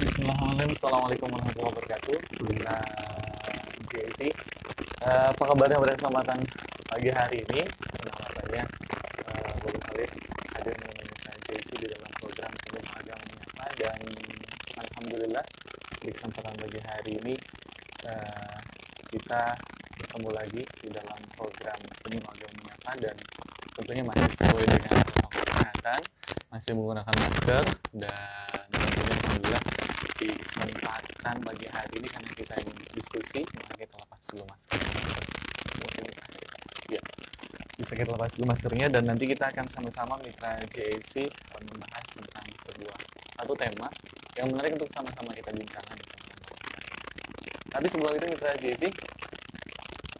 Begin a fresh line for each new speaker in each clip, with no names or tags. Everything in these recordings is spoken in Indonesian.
Assalamualaikum warahmatullahi wabarakatuh. Nah, JC, uh, eh, apa kabarnya pada kesempatan pagi hari ini? Nama saya uh, hadir menemani di dalam program Sebelum Agama Menyapa dan Alhamdulillah di kesempatan pagi hari ini eh, kita bertemu lagi di dalam program Sebelum Agama Menyapa dan tentunya masih sesuai dengan kesehatan masih menggunakan masker dan alhamdulillah disempatkan bagi hari ini karena kita ingin diskusi maka kita iya. lepas dulu masker mungkin ya bisa kita lepas dulu maskernya dan nanti kita akan sama-sama mitra JAC membahas tentang sebuah satu tema yang menarik untuk sama-sama kita bincangkan bersama tapi sebelum itu mitra JAC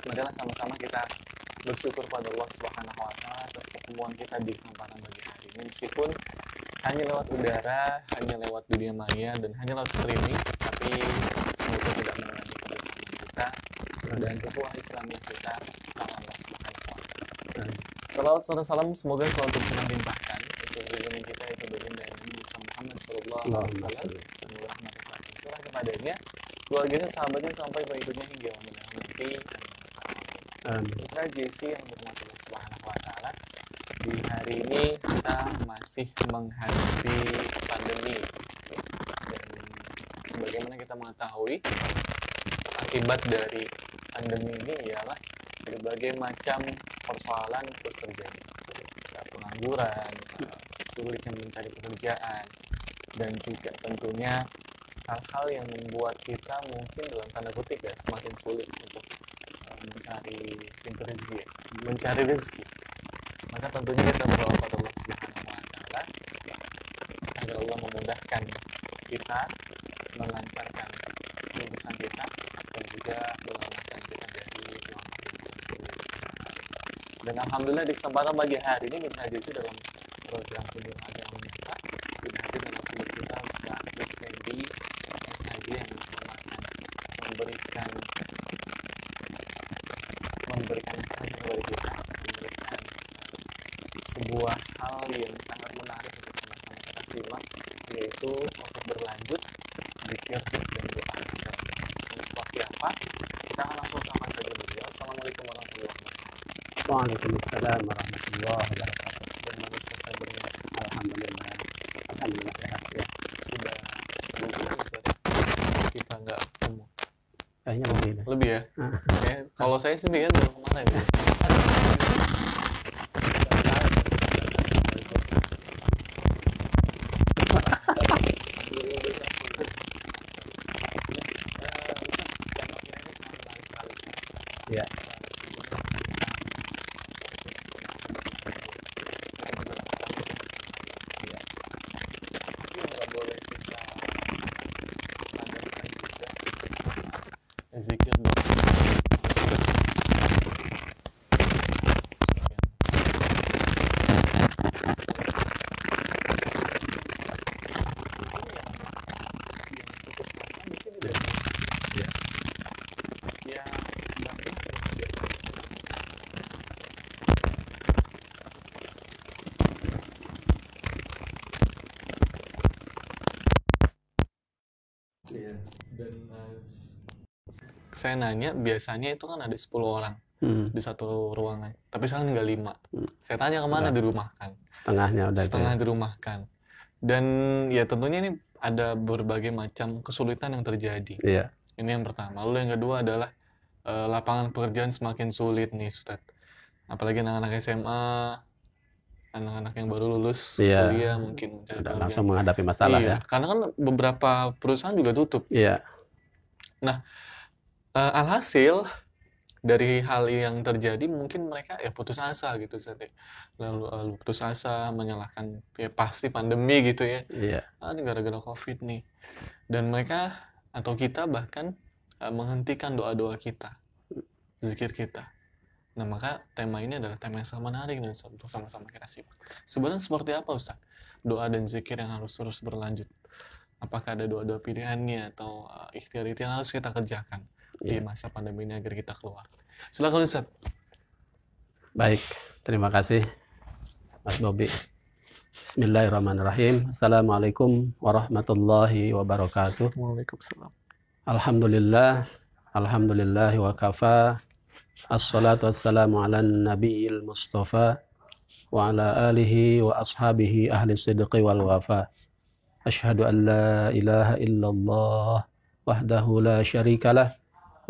marilah sama-sama kita bersyukur pada Allah Subhanahu wa taala atas pertemuan kita di kesempatan bagi hari ini meskipun hanya lewat udara, hanya lewat dunia maya, dan hanya lewat streaming, tapi semoga tidak mengurangi kebersamaan kita dan
ukhuwah yang kita dalam Subhanahu wa
Salawat serta salam semoga selalu tercurah limpahkan untuk junjungan kita itu ini Nabi Muhammad sallallahu alaihi wasallam dan rahmat curah kepadanya, keluarganya, sahabatnya sampai berikutnya hingga nanti. Kita JC yang bermakna Subhanahu wa taala di hari ini kita masih menghadapi pandemi dan bagaimana kita mengetahui akibat dari pandemi ini ialah berbagai macam persoalan terus terjadi pengangguran sulitnya mencari pekerjaan dan juga tentunya hal-hal yang membuat kita mungkin dalam tanda kutip ya semakin sulit untuk eh, mencari pintu rezeki ya, mencari rezeki maka tentunya kita berdoa pada Allah semoga Allah memudahkan
kita melancarkan urusan kita dan juga melancarkan kita dari
dan alhamdulillah di kesempatan pagi hari ini kita itu dalam program video agama kita sudah hadir dalam seluruh kita Ustaz Fendi SHD yang memberikan memberikan kesan kepada kita memberikan
sebuah hal yang
simak yaitu untuk
berlanjut zikir dan doa seperti apa
kita akan langsung sama saja beliau ya. assalamualaikum warahmatullahi wabarakatuh waalaikumsalam warahmatullahi wabarakatuh dan manusia sabarnya alhamdulillah
alhamdulillah ya sudah kita nggak kayaknya lebih lebih ya ah. kalau saya sendirian kemarin Ezekiel saya nanya biasanya itu kan ada 10 orang hmm. di satu ruangan tapi sekarang tinggal lima hmm. saya tanya kemana di rumah kan.
setengahnya udah ya? setengah di rumah
kan. dan ya tentunya ini ada berbagai macam kesulitan yang terjadi iya. ini yang pertama lalu yang kedua adalah uh, lapangan pekerjaan semakin sulit nih Ustadz apalagi anak-anak SMA anak-anak yang baru lulus iya. kuliah mungkin udah langsung menghadapi masalah iya. ya karena kan beberapa perusahaan juga tutup iya nah uh, alhasil dari hal yang terjadi mungkin mereka ya putus asa gitu jadi lalu, lalu eh, putus asa menyalahkan ya pasti pandemi gitu ya yeah. ah gara-gara covid nih dan mereka atau kita bahkan uh, menghentikan doa-doa kita zikir kita nah maka tema ini adalah tema yang sangat menarik dan untuk sama-sama kita simak sebenarnya seperti apa Ustaz doa dan zikir yang harus terus berlanjut apakah ada doa-doa pilihannya atau uh, ikhtiar itu yang harus kita kerjakan yeah. di iya. masa pandemi ini agar kita keluar.
Silakan Ustaz. Baik, terima kasih Mas Bobi. Bismillahirrahmanirrahim. Assalamualaikum warahmatullahi wabarakatuh. Waalaikumsalam. Alhamdulillah, alhamdulillah wa kafa. Assalatu wassalamu ala nabiil mustafa wa ala alihi wa ashabihi ahli sidqi wal wafa. Ashhadu an la ilaha illallah wahdahu la syarikalah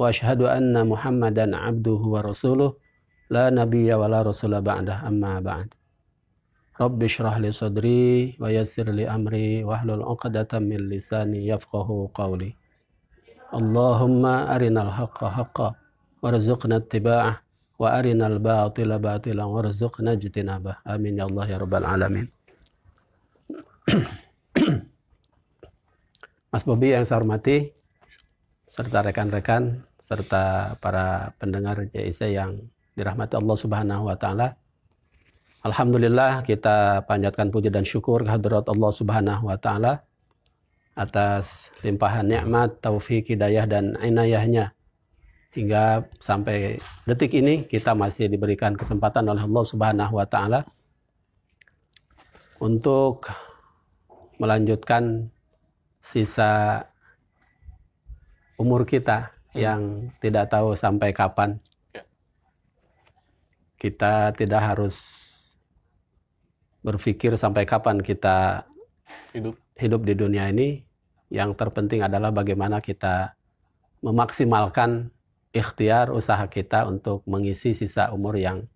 وأشهد أن محمدا عبده ورسوله لا نبي ولا رسول بعده أما بعد رب اشرح لي صدري ويسر لي أمري واحلل عقدة من لساني يفقه قولي اللهم أرنا الحق حقا وارزقنا اتباعه وارنا الباطل باطلا وارزقنا اجتنابه آمين يا الله يا رب العالمين Mas Bobi yang saya hormati, serta rekan-rekan serta para pendengar JIC yang dirahmati Allah Subhanahu wa taala. Alhamdulillah kita panjatkan puji dan syukur kehadirat Allah Subhanahu wa taala atas limpahan nikmat, taufik, hidayah dan inayahnya hingga sampai detik ini kita masih diberikan kesempatan oleh Allah Subhanahu wa taala untuk melanjutkan sisa umur kita yang hmm. tidak tahu sampai kapan. Kita tidak harus berpikir sampai kapan kita hidup hidup di dunia ini. Yang terpenting adalah bagaimana kita memaksimalkan ikhtiar usaha kita untuk mengisi sisa umur yang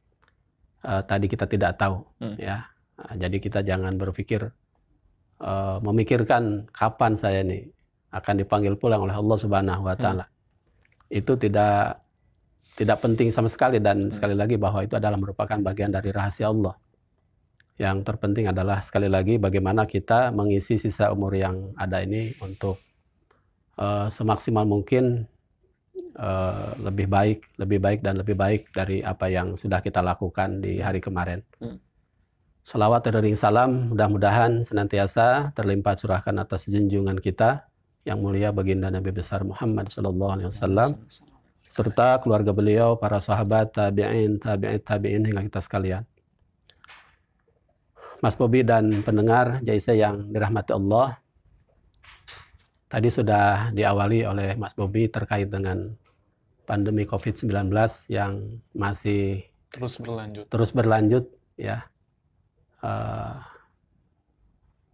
uh, tadi kita tidak tahu hmm. ya. Nah, jadi kita jangan berpikir uh, memikirkan kapan saya ini akan dipanggil pulang oleh Allah Subhanahu wa hmm. taala itu tidak tidak penting sama sekali dan hmm. sekali lagi bahwa itu adalah merupakan bagian dari rahasia Allah. Yang terpenting adalah sekali lagi bagaimana kita mengisi sisa umur yang ada ini untuk uh, semaksimal mungkin uh, lebih baik, lebih baik dan lebih baik dari apa yang sudah kita lakukan di hari kemarin. Hmm. Salawat dan salam mudah-mudahan senantiasa terlimpah curahkan atas junjungan kita yang mulia baginda Nabi besar Muhammad Sallallahu Alaihi Wasallam serta keluarga beliau, para sahabat, tabi'in, tabi'in, tabi'in hingga kita sekalian. Mas Bobi dan pendengar Jaisa yang dirahmati Allah, tadi sudah diawali oleh Mas Bobi terkait dengan pandemi COVID-19 yang masih terus berlanjut. Terus berlanjut, ya. Uh,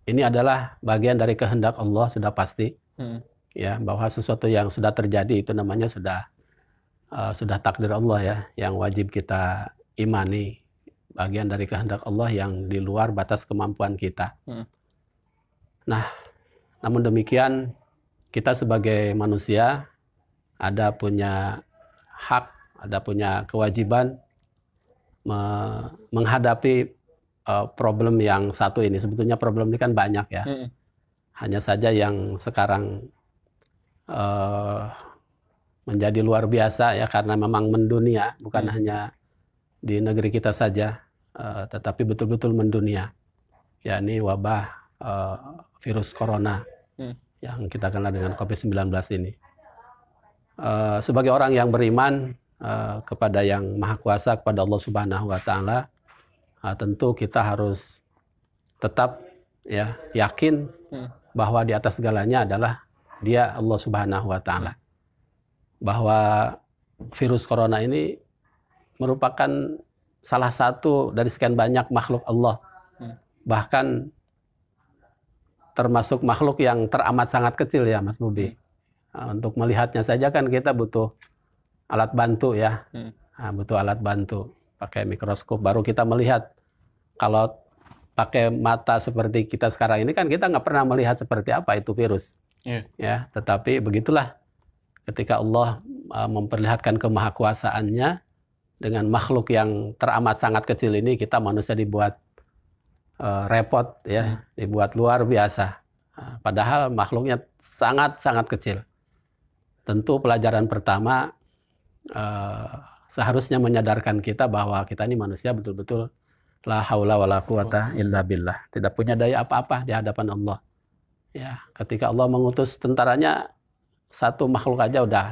ini adalah bagian dari kehendak Allah sudah pasti Hmm. ya bahwa sesuatu yang sudah terjadi itu namanya sudah uh, sudah takdir Allah ya yang wajib kita imani bagian dari kehendak Allah yang di luar batas kemampuan kita. Hmm. Nah, namun demikian kita sebagai manusia ada punya hak, ada punya kewajiban me menghadapi uh, problem yang satu ini. Sebetulnya problem ini kan banyak ya. Hmm hanya saja yang sekarang uh, menjadi luar biasa ya karena memang mendunia, bukan hmm. hanya di negeri kita saja, uh, tetapi betul-betul mendunia. Ya ini wabah uh, virus corona hmm. yang kita kenal dengan COVID-19 ini. Uh, sebagai orang yang beriman uh, kepada yang maha kuasa kepada Allah Subhanahu wa taala, uh, tentu kita harus tetap ya yakin hmm bahwa di atas segalanya adalah dia Allah Subhanahu wa taala. Bahwa virus corona ini merupakan salah satu dari sekian banyak makhluk Allah. Hmm. Bahkan termasuk makhluk yang teramat sangat kecil ya Mas Bubi. Hmm. Nah, untuk melihatnya saja kan kita butuh alat bantu ya. Hmm. Nah, butuh alat bantu pakai mikroskop baru kita melihat kalau pakai mata seperti kita sekarang ini kan kita nggak pernah melihat seperti apa itu virus. Yeah. Ya, tetapi begitulah ketika Allah e, memperlihatkan kemahakuasaannya dengan makhluk yang teramat sangat kecil ini kita manusia dibuat uh, repot ya, yeah. Hmm. dibuat luar biasa. E, padahal makhluknya sangat-sangat kecil. Tentu pelajaran pertama uh, seharusnya menyadarkan kita bahwa kita ini manusia betul-betul La haula wala quwata illa billah. Tidak punya daya apa-apa di hadapan Allah. Ya, ketika Allah mengutus tentaranya satu makhluk aja udah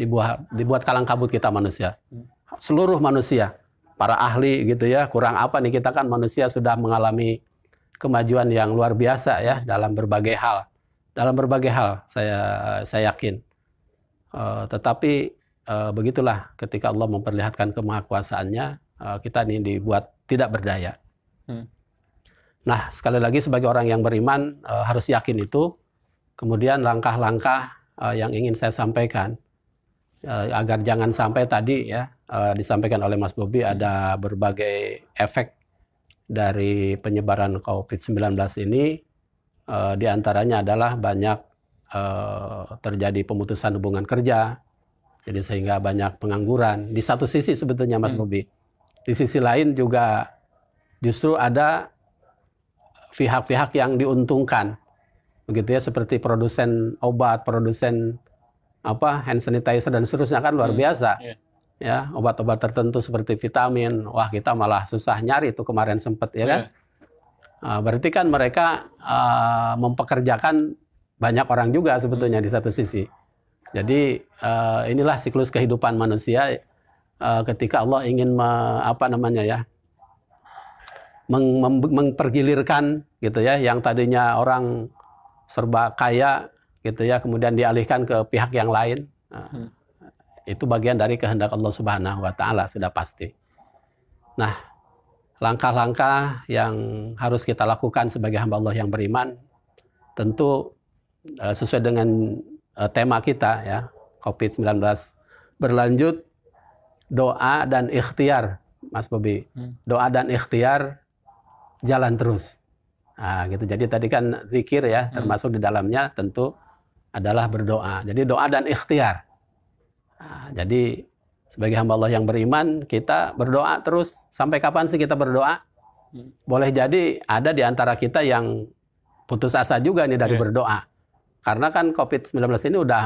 dibuat dibuat kalang kabut kita manusia. Hmm. Seluruh manusia, para ahli gitu ya, kurang apa nih kita kan manusia sudah mengalami kemajuan yang luar biasa ya dalam berbagai hal. Dalam berbagai hal saya saya yakin. Uh, tetapi uh, begitulah ketika Allah memperlihatkan kemahakuasaannya, uh, kita ini dibuat tidak berdaya. Hmm. Nah, sekali lagi sebagai orang yang beriman e, harus yakin itu. Kemudian langkah-langkah e, yang ingin saya sampaikan e, agar jangan sampai tadi ya e, disampaikan oleh Mas Bobi ada berbagai efek dari penyebaran COVID-19 ini e, di antaranya adalah banyak e, terjadi pemutusan hubungan kerja. Jadi sehingga banyak pengangguran. Di satu sisi sebetulnya Mas hmm. Bobi di sisi lain juga justru ada pihak-pihak yang diuntungkan. Begitu ya seperti produsen obat, produsen apa hand sanitizer dan seterusnya kan luar hmm, biasa. Hmm, iya. yeah. Ya, obat-obat tertentu seperti vitamin. Wah, kita malah susah nyari itu kemarin sempat ya kan. Uh, berarti kan mereka uh, mempekerjakan banyak orang juga sebetulnya di satu sisi. Jadi uh, inilah siklus kehidupan manusia Eh, ketika Allah ingin me, apa namanya ya meng, mem, mempergilirkan gitu ya yang tadinya orang serba kaya gitu ya kemudian dialihkan ke pihak yang lain nah, hmm. itu bagian dari kehendak Allah Subhanahu Wa Taala sudah pasti nah langkah-langkah yang harus kita lakukan sebagai hamba Allah yang beriman tentu eh, sesuai dengan eh, tema kita ya COVID-19 berlanjut doa dan ikhtiar, Mas Bobi. Hmm. Doa dan ikhtiar jalan terus. Nah, gitu. Jadi tadi kan zikir ya, hmm. termasuk di dalamnya tentu adalah berdoa. Jadi doa dan ikhtiar. Nah, jadi sebagai hamba Allah yang beriman, kita berdoa terus. Sampai kapan sih kita berdoa? Hmm. Boleh jadi ada di antara kita yang putus asa juga nih dari yeah. berdoa. Karena kan COVID-19 ini udah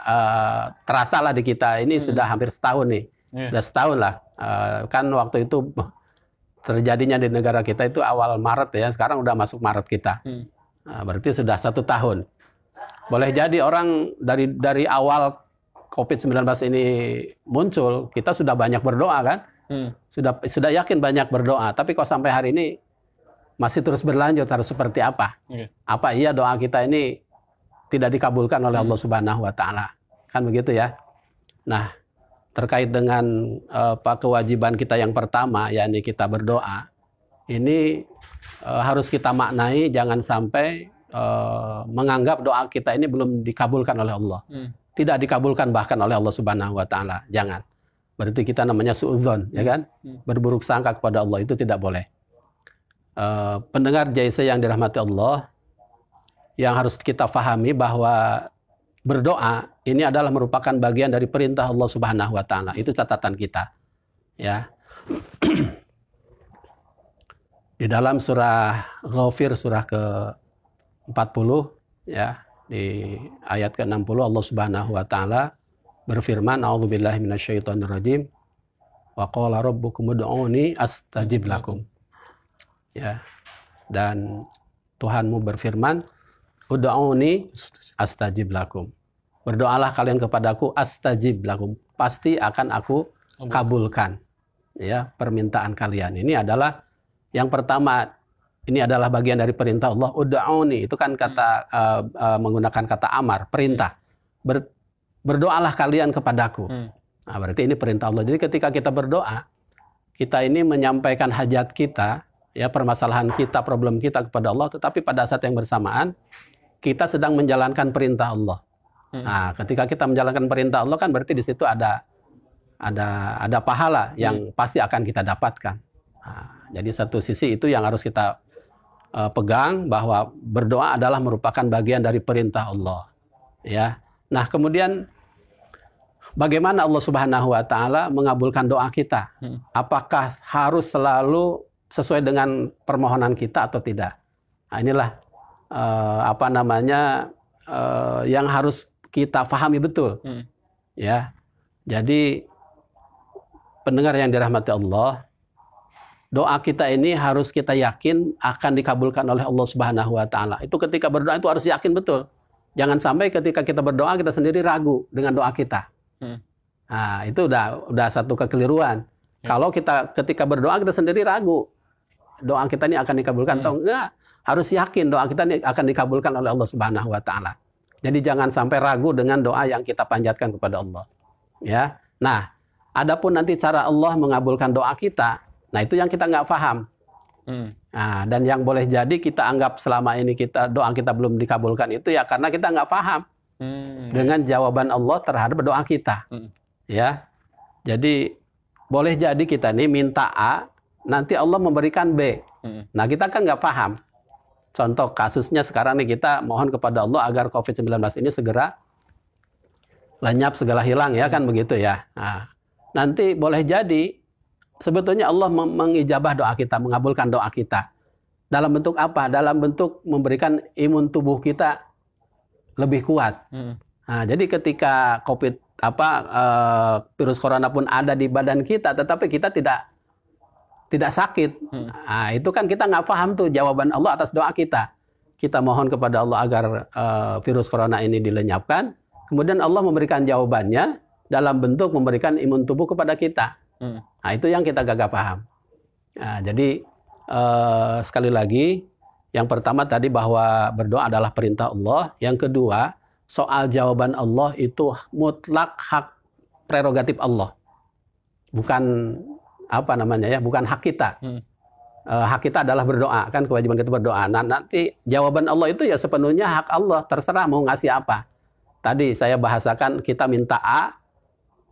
uh, terasa lah di kita. Ini mm. sudah hampir setahun nih yeah. Iya. udah setahun lah. Uh, kan waktu itu terjadinya di negara kita itu awal Maret ya, sekarang udah masuk Maret kita. Hmm. Nah, berarti sudah satu tahun. Boleh jadi orang dari dari awal COVID-19 ini muncul, kita sudah banyak berdoa kan, hmm. sudah sudah yakin banyak berdoa. Tapi kok sampai hari ini masih terus berlanjut harus seperti apa? Iya. Apa iya doa kita ini tidak dikabulkan oleh hmm. Allah Subhanahu Wa Taala? Kan begitu ya. Nah, terkait dengan eh, apa kewajiban kita yang pertama yakni kita berdoa ini eh, harus kita maknai jangan sampai eh, menganggap doa kita ini belum dikabulkan oleh Allah. Hmm. Tidak dikabulkan bahkan oleh Allah Subhanahu wa taala. Jangan. Berarti kita namanya suzon hmm. ya kan? Hmm. Berburuk sangka kepada Allah itu tidak boleh. Uh, pendengar Jaisa yang dirahmati Allah, yang harus kita fahami bahwa berdoa ini adalah merupakan bagian dari perintah Allah Subhanahu wa taala. Itu catatan kita. Ya. di dalam surah Ghafir surah ke-40 ya, di ayat ke-60 Allah Subhanahu wa taala berfirman, "A'udzubillahi minasyaitonirrajim." Wa qala rabbukum ud'uni astajib lakum. Ya. Dan Tuhanmu berfirman, "Ud'uni astajib lakum." berdoalah kalian kepadaku astajib lakum pasti akan aku kabulkan ya permintaan kalian ini adalah yang pertama ini adalah bagian dari perintah Allah ud'auni itu kan kata uh, uh, menggunakan kata amar perintah hmm. Ber, berdoalah kalian kepadaku hmm. nah berarti ini perintah Allah jadi ketika kita berdoa kita ini menyampaikan hajat kita ya permasalahan kita problem kita kepada Allah tetapi pada saat yang bersamaan kita sedang menjalankan perintah Allah Mm-hmm. Nah, ketika kita menjalankan perintah Allah kan berarti di situ ada ada ada pahala mm-hmm. yang pasti akan kita dapatkan. Nah, jadi satu sisi itu yang harus kita uh, pegang bahwa berdoa adalah merupakan bagian dari perintah Allah. Ya. Nah, kemudian bagaimana Allah Subhanahu wa taala mengabulkan doa kita? Mm-hmm. Apakah harus selalu sesuai dengan permohonan kita atau tidak? Nah, inilah uh, apa namanya uh, yang harus kita fahami betul. Hmm. Ya. Jadi pendengar yang dirahmati Allah, doa kita ini harus kita yakin akan dikabulkan oleh Allah Subhanahu wa taala. Itu ketika berdoa itu harus yakin betul. Jangan sampai ketika kita berdoa kita sendiri ragu dengan doa kita. Hmm. Nah, itu udah udah satu kekeliruan. Hmm. Kalau kita ketika berdoa kita sendiri ragu doa kita ini akan dikabulkan hmm. atau enggak, harus yakin doa kita ini akan dikabulkan oleh Allah Subhanahu wa taala. Jadi jangan sampai ragu dengan doa yang kita panjatkan kepada Allah. Ya. Nah, adapun nanti cara Allah mengabulkan doa kita, nah itu yang kita nggak paham. Hmm. Nah, dan yang boleh jadi kita anggap selama ini kita doa kita belum dikabulkan itu ya karena kita nggak paham hmm. dengan jawaban Allah terhadap doa kita. Hmm. Ya. Jadi boleh jadi kita ini minta A, nanti Allah memberikan B. Hmm. Nah, kita kan nggak paham. Contoh kasusnya sekarang nih kita mohon kepada Allah agar COVID-19 ini segera lenyap segala hilang ya kan begitu ya. Nah, nanti boleh jadi sebetulnya Allah mengijabah doa kita, mengabulkan doa kita. Dalam bentuk apa? Dalam bentuk memberikan imun tubuh kita lebih kuat. Hmm. Nah, jadi ketika COVID apa eh, virus corona pun ada di badan kita, tetapi kita tidak tidak sakit. Hmm. Nah, itu kan kita nggak paham tuh jawaban Allah atas doa kita. Kita mohon kepada Allah agar uh, virus corona ini dilenyapkan. Kemudian Allah memberikan jawabannya dalam bentuk memberikan imun tubuh kepada kita. Hmm. Nah, itu yang kita gagap paham. Nah, jadi uh, sekali lagi, yang pertama tadi bahwa berdoa adalah perintah Allah. Yang kedua, soal jawaban Allah itu mutlak hak prerogatif Allah. Bukan apa namanya ya bukan hak kita. Hmm. e, hak kita adalah berdoa kan kewajiban kita berdoa. Nah, nanti jawaban Allah itu ya sepenuhnya hak Allah terserah mau ngasih apa. Tadi saya bahasakan kita minta A,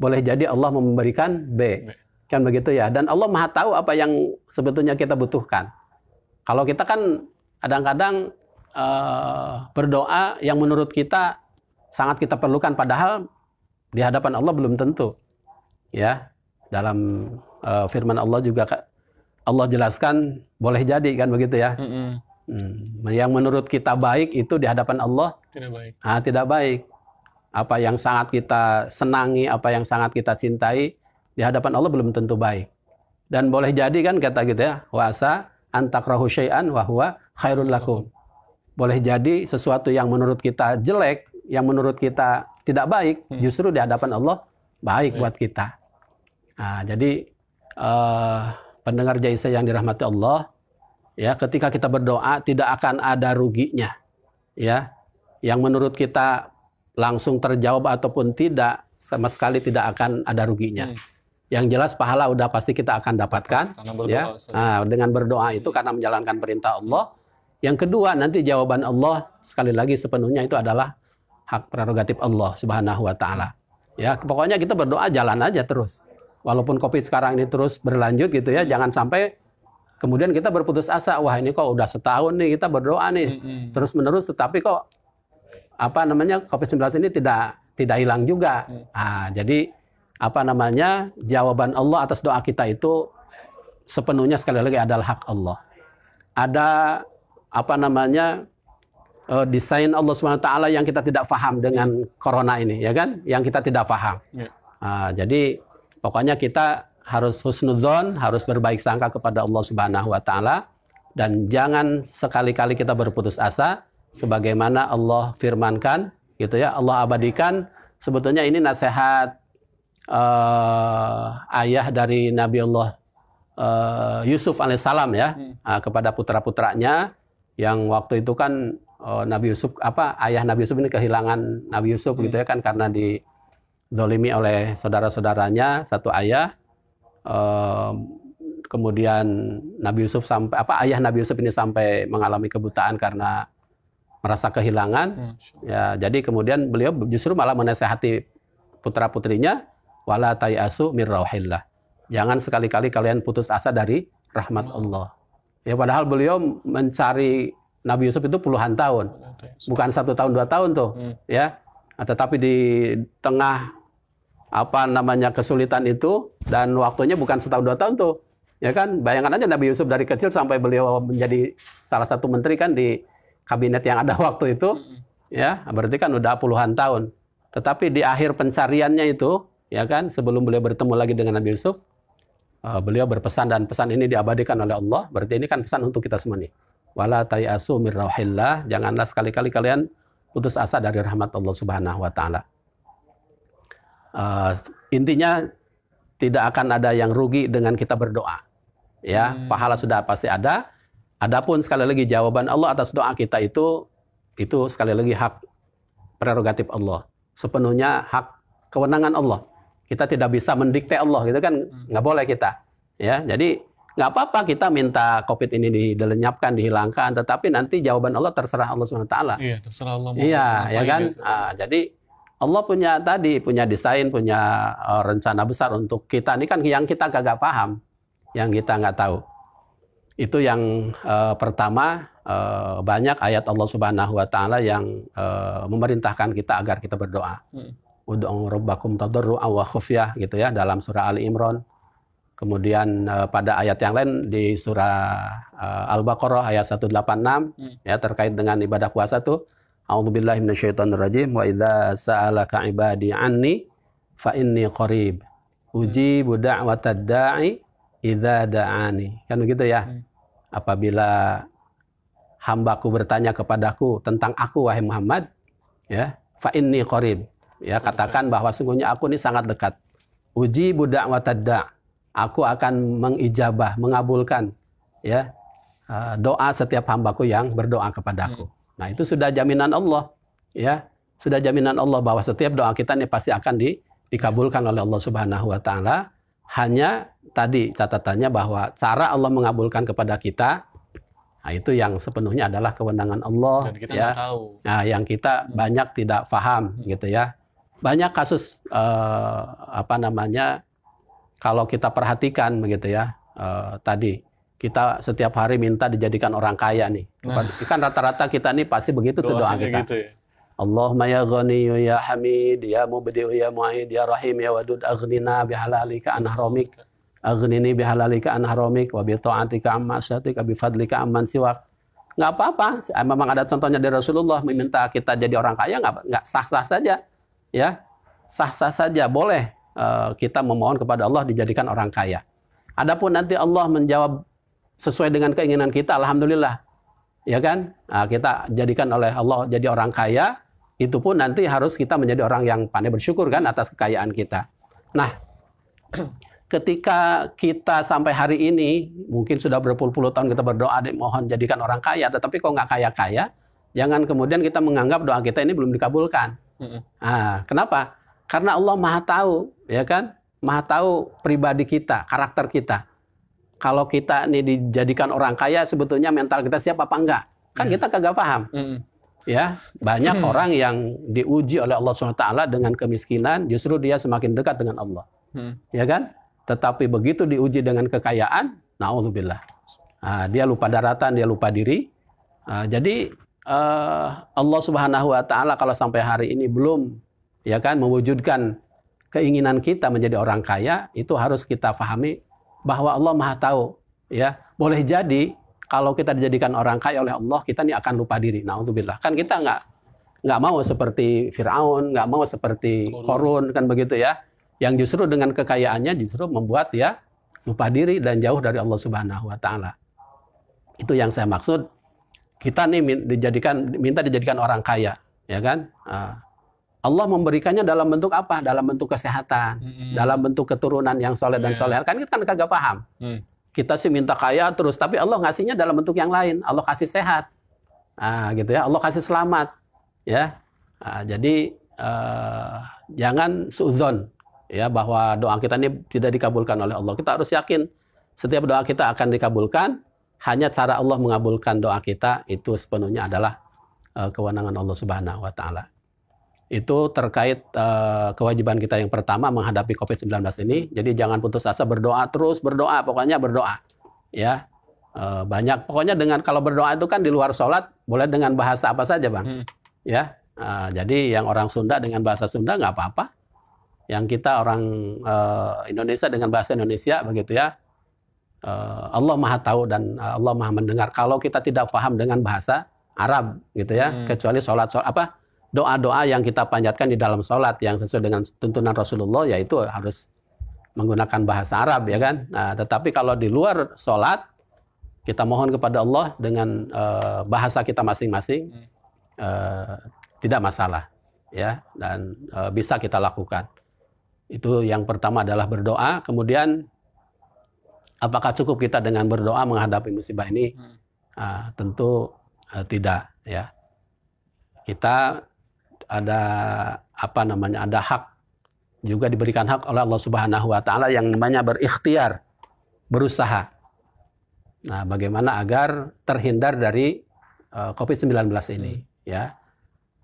boleh jadi Allah memberikan B. Kan begitu ya. Dan Allah Maha tahu apa yang sebetulnya kita butuhkan. Kalau kita kan kadang-kadang e, berdoa yang menurut kita sangat kita perlukan padahal di hadapan Allah belum tentu. Ya, dalam uh, firman Allah juga Allah jelaskan boleh jadi kan begitu ya. Mm-hmm.
Hmm.
Yang menurut kita baik itu di hadapan Allah tidak baik. Ah, tidak baik. Apa yang sangat kita senangi, apa yang sangat kita cintai di hadapan Allah belum tentu baik. Dan boleh jadi kan kata gitu ya, wasa antakrahu syai'an wa huwa khairul lakum. Boleh jadi sesuatu yang menurut kita jelek, yang menurut kita tidak baik, hmm. justru di hadapan Allah baik, baik. buat kita. Nah, jadi uh, pendengar Jaisa yang dirahmati Allah, ya ketika kita berdoa tidak akan ada ruginya, ya yang menurut kita langsung terjawab ataupun tidak sama sekali tidak akan ada ruginya. Hmm. Yang jelas pahala udah pasti kita akan dapatkan, berdoa, ya nah, dengan berdoa itu karena menjalankan perintah Allah. Yang kedua nanti jawaban Allah sekali lagi sepenuhnya itu adalah hak prerogatif Allah Subhanahu wa taala. Ya, pokoknya kita berdoa jalan aja terus walaupun COVID sekarang ini terus berlanjut gitu ya, jangan sampai kemudian kita berputus asa, wah ini kok udah setahun nih kita berdoa nih hmm terus menerus, tetapi kok apa namanya COVID-19 ini tidak tidak hilang juga. Hmm. Nah, jadi apa namanya jawaban Allah atas doa kita itu sepenuhnya sekali lagi adalah hak Allah. Ada apa namanya uh, desain Allah swt yang kita tidak faham dengan corona ini, ya kan? Yang kita tidak faham. Ya. Uh, jadi Pokoknya kita harus husnuzon, harus berbaik sangka kepada Allah Subhanahu wa taala dan jangan sekali-kali kita berputus asa sebagaimana Allah firmankan gitu ya. Allah abadikan sebetulnya ini nasihat uh, ayah dari Nabi Allah uh, Yusuf alaihissalam ya uh, kepada putra-putranya yang waktu itu kan uh, Nabi Yusuf apa ayah Nabi Yusuf ini kehilangan Nabi Yusuf gitu hmm. ya kan karena di dolimi oleh saudara-saudaranya satu ayah kemudian Nabi Yusuf sampai apa ayah Nabi Yusuf ini sampai mengalami kebutaan karena merasa kehilangan hmm, ya jadi kemudian beliau justru malah menasehati putra putrinya wala tayasu min rauhillah jangan sekali-kali kalian putus asa dari rahmat hmm. Allah ya padahal beliau mencari Nabi Yusuf itu puluhan tahun bukan satu tahun dua tahun tuh hmm. ya tetapi di tengah apa namanya kesulitan itu dan waktunya bukan setahun dua tahun tuh ya kan bayangkan aja Nabi Yusuf dari kecil sampai beliau menjadi salah satu menteri kan di kabinet yang ada waktu itu ya berarti kan udah puluhan tahun tetapi di akhir pencariannya itu ya kan sebelum beliau bertemu lagi dengan Nabi Yusuf eh, beliau berpesan dan pesan ini diabadikan oleh Allah berarti ini kan pesan untuk kita semua nih wala tayasu min janganlah sekali-kali kalian putus asa dari rahmat Allah Subhanahu wa taala uh, intinya tidak akan ada yang rugi dengan kita berdoa. Ya, hmm. pahala sudah pasti ada. Adapun sekali lagi jawaban Allah atas doa kita itu itu sekali lagi hak prerogatif Allah. Sepenuhnya hak kewenangan Allah. Kita tidak bisa mendikte Allah gitu kan hmm. nggak boleh kita. Ya, jadi nggak apa-apa kita minta COVID ini dilenyapkan, dihilangkan, tetapi nanti jawaban Allah terserah Allah swt. Iya,
terserah Allah. Iya, ya kan.
Ah, jadi Allah punya tadi punya desain punya uh, rencana besar untuk kita ini kan yang kita gak paham yang kita nggak tahu itu yang uh, pertama uh, banyak ayat Allah Subhanahu Wa Taala yang uh, memerintahkan kita agar kita berdoa hmm. udong robbakum tadarru'a wa khufyah gitu ya dalam surah Ali Imran kemudian uh, pada ayat yang lain di surah uh, Al-Baqarah ayat 186 hmm. ya terkait dengan ibadah puasa tuh A'udzubillahi minasyaitonirrajim wa idza sa'alaka ibadi anni fa inni qarib. Ujibu da'watad da'i idza da'ani. Kan begitu ya. Hmm. Apabila hambaku bertanya kepadaku tentang aku wahai Muhammad, ya, fa inni qarib. Ya, katakan bahwa sungguhnya aku ini sangat dekat. Uji budak watadda, Aku akan mengijabah, mengabulkan ya eh, doa setiap hambaku yang berdoa kepadaku. Hmm Nah, itu sudah jaminan Allah, ya. Sudah jaminan Allah bahwa setiap doa kita ini pasti akan di, dikabulkan oleh Allah Subhanahu wa taala. Hanya tadi catatannya bahwa cara Allah mengabulkan kepada kita Nah, itu yang sepenuhnya adalah kewenangan Allah Dan kita ya. Tahu. Nah, yang kita banyak tidak faham gitu ya. Banyak kasus eh, apa namanya kalau kita perhatikan begitu ya eh, tadi kita setiap hari minta dijadikan orang kaya nih. Nah. Kan rata-rata kita nih pasti begitu tuh doa kita. Gitu ya. Allahumma ya ghani ya hamid ya mubdi ya mu'id ya rahim ya wadud aghnina bihalalika an haramik aghnini bihalalika an haramik wa bi ta'atika amma asyatika bi fadlika amman siwak nggak apa-apa ah, memang ada contohnya dari Rasulullah meminta kita jadi orang kaya nggak nggak sah-sah saja ya sah-sah saja boleh eh, kita memohon kepada Allah dijadikan orang kaya adapun nanti Allah menjawab sesuai dengan keinginan kita alhamdulillah ya kan nah, kita jadikan oleh Allah jadi orang kaya itu pun nanti harus kita menjadi orang yang pandai bersyukur kan atas kekayaan kita nah ketika kita sampai hari ini mungkin sudah berpuluh-puluh tahun kita berdoa mohon jadikan orang kaya tetapi kok nggak kaya-kaya jangan kemudian kita menganggap doa kita ini belum dikabulkan nah, kenapa karena Allah maha tahu ya kan maha tahu pribadi kita karakter kita kalau kita nih dijadikan orang kaya sebetulnya mental kita siap apa enggak? Kan iya. kita kagak paham. Mm. Ya, banyak mm. orang yang diuji oleh Allah SWT dengan kemiskinan, justru dia semakin dekat dengan Allah. Mm. Ya kan? Tetapi begitu diuji dengan kekayaan, naudzubillah. Nah, dia lupa daratan, dia lupa diri. Nah, jadi uh, Allah Subhanahu wa taala kalau sampai hari ini belum ya kan mewujudkan keinginan kita menjadi orang kaya, itu harus kita pahami bahwa Allah Maha Tahu, ya. Boleh jadi kalau kita dijadikan orang kaya oleh Allah, kita ini akan lupa diri. Nah Nauzubillah. Kan kita nggak nggak mau seperti Firaun, nggak mau seperti Korun kan begitu ya. Yang justru dengan kekayaannya justru membuat ya lupa diri dan jauh dari Allah Subhanahu wa taala. Itu yang saya maksud. Kita nih dijadikan minta dijadikan orang kaya, ya kan? Ah. Allah memberikannya dalam bentuk apa? Dalam bentuk kesehatan, mm-hmm. dalam bentuk keturunan yang soleh yeah. dan iya. soleh. Kan kita kan kagak paham. Mm. Kita sih minta kaya terus, tapi Allah ngasihnya dalam bentuk yang lain. Allah kasih sehat, nah, gitu ya. Allah kasih selamat, ya. Nah, jadi uh, jangan suzon ya bahwa doa kita ini tidak dikabulkan oleh Allah. Kita harus yakin setiap doa kita akan dikabulkan. Hanya cara Allah mengabulkan doa kita itu sepenuhnya adalah uh, kewenangan Allah Subhanahu Wa Taala itu terkait uh, kewajiban kita yang pertama menghadapi COVID-19 ini. Jadi jangan putus asa berdoa terus berdoa, pokoknya berdoa. Ya. Uh, banyak pokoknya dengan kalau berdoa itu kan di luar sholat boleh dengan bahasa apa saja, Bang. Hmm. Ya. Uh, jadi yang orang Sunda dengan bahasa Sunda nggak apa-apa. Yang kita orang uh, Indonesia dengan bahasa Indonesia begitu ya. Uh, Allah Maha tahu dan Allah Maha mendengar. Kalau kita tidak paham dengan bahasa Arab gitu ya, hmm. kecuali sholat sholat apa doa-doa yang kita panjatkan di dalam sholat yang sesuai dengan tuntunan Rasulullah yaitu harus menggunakan bahasa Arab ya kan. Nah, tetapi kalau di luar sholat kita mohon kepada Allah dengan uh, bahasa kita masing-masing uh, tidak masalah ya dan uh, bisa kita lakukan. Itu yang pertama adalah berdoa, kemudian apakah cukup kita dengan berdoa menghadapi musibah ini? Uh, tentu uh, tidak ya. Kita ada apa namanya ada hak juga diberikan hak oleh Allah Subhanahu wa taala yang namanya berikhtiar, berusaha. Nah, bagaimana agar terhindar dari uh, eh, COVID-19 ini, hmm. ya.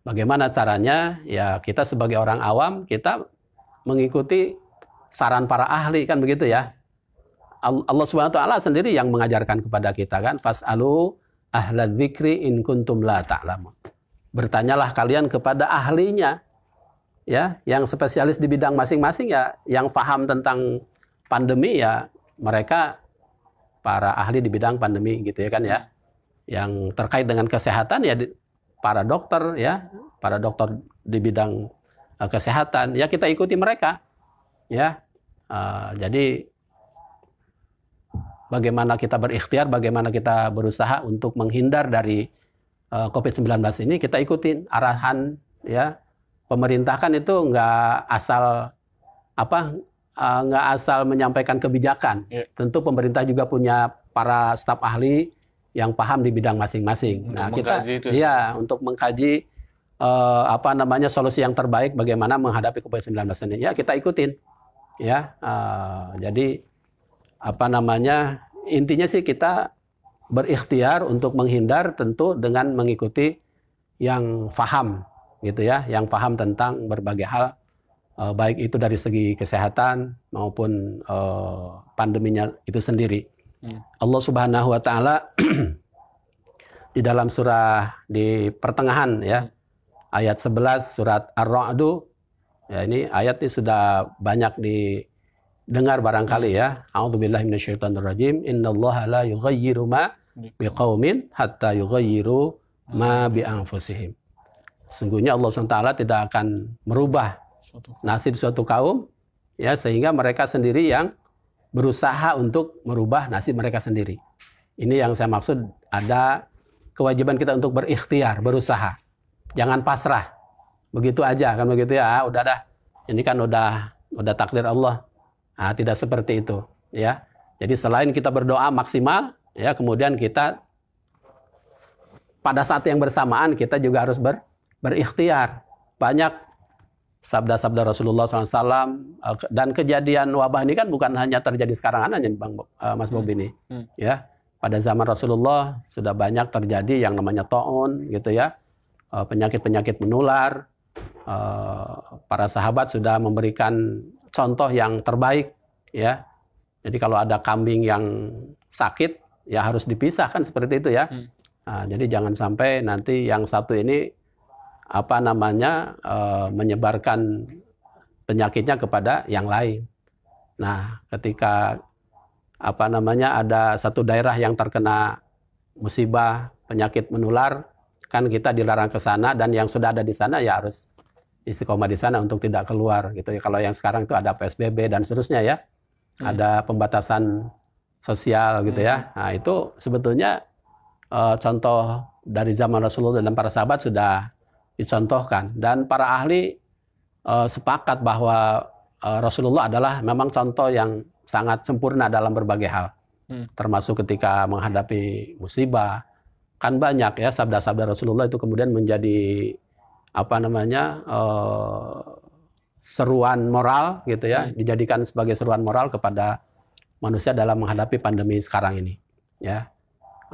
Bagaimana caranya? Ya, kita sebagai orang awam kita mengikuti saran para ahli kan begitu ya. Allah Subhanahu wa taala sendiri yang mengajarkan kepada kita kan fasalu ahlad dzikri in kuntum la ta'lamun bertanyalah kalian kepada ahlinya ya yang spesialis di bidang masing-masing ya yang paham tentang pandemi ya mereka para ahli di bidang pandemi gitu ya kan ya yang terkait dengan kesehatan ya para dokter ya para dokter di bidang uh, kesehatan ya kita ikuti mereka ya uh, jadi bagaimana kita berikhtiar bagaimana kita berusaha untuk menghindar dari Eh, COVID-19 ini kita ikutin arahan ya pemerintah kan itu nggak asal apa eh, nggak asal menyampaikan kebijakan. Yeah. Tentu pemerintah juga punya para staf ahli yang paham di bidang masing-masing. Nah, kita itu. ya untuk mengkaji eh, apa namanya solusi yang terbaik bagaimana menghadapi COVID-19 ini. Ya, kita ikutin. Ya, eh, jadi apa namanya? Intinya sih kita berikhtiar untuk menghindar tentu dengan mengikuti yang faham gitu ya, yang paham tentang berbagai hal eh, baik itu dari segi kesehatan maupun eh, pandeminya itu sendiri. Ya. Allah Subhanahu wa taala di dalam surah di pertengahan ya, ya. ayat 11 surat Ar-Ra'du ya ini ayat ini sudah banyak didengar barangkali ya. A'udzubillahi minasyaitonirrajim. Innallaha la yughayyiru ma biqaumin hatta yughayyiru ma bi anfusihim. Sungguhnya Allah SWT tidak akan merubah nasib suatu kaum ya sehingga mereka sendiri yang berusaha untuk merubah nasib mereka sendiri. Ini yang saya maksud ada kewajiban kita untuk berikhtiar, berusaha. Jangan pasrah. Begitu aja kan begitu ya. Ah, udah dah. Ini kan udah udah takdir Allah. Ah, tidak seperti itu ya. Jadi selain kita berdoa maksimal, Ya, kemudian kita pada saat yang bersamaan kita juga harus ber, berikhtiar. Banyak sabda-sabda Rasulullah SAW dan kejadian wabah ini kan bukan hanya terjadi sekarang hanya Bang eh, Mas Bob ini. Hmm. Hmm. Ya, pada zaman Rasulullah sudah banyak terjadi yang namanya toon gitu ya. Eh, penyakit-penyakit menular. Eh, para sahabat sudah memberikan contoh yang terbaik ya. Jadi kalau ada kambing yang sakit ya harus dipisahkan seperti itu ya. Hmm. Nah, jadi jangan sampai nanti yang satu ini apa namanya e, menyebarkan penyakitnya kepada yang lain. Nah, ketika apa namanya ada satu daerah yang terkena musibah penyakit menular, kan kita dilarang ke sana dan yang sudah ada di sana ya harus istiqomah di sana untuk tidak keluar gitu ya. Kalau yang sekarang itu ada PSBB dan seterusnya ya. Hmm. Ada pembatasan sosial gitu ya. Hmm. Nah, itu sebetulnya uh, contoh dari zaman Rasulullah dan para sahabat sudah dicontohkan dan para ahli uh, sepakat bahwa uh, Rasulullah adalah memang contoh yang sangat sempurna dalam berbagai hal. Hmm. Termasuk ketika menghadapi musibah. Kan banyak ya sabda-sabda Rasulullah itu kemudian menjadi apa namanya? Uh, seruan moral gitu ya, hmm. dijadikan sebagai seruan moral kepada manusia dalam menghadapi pandemi sekarang ini ya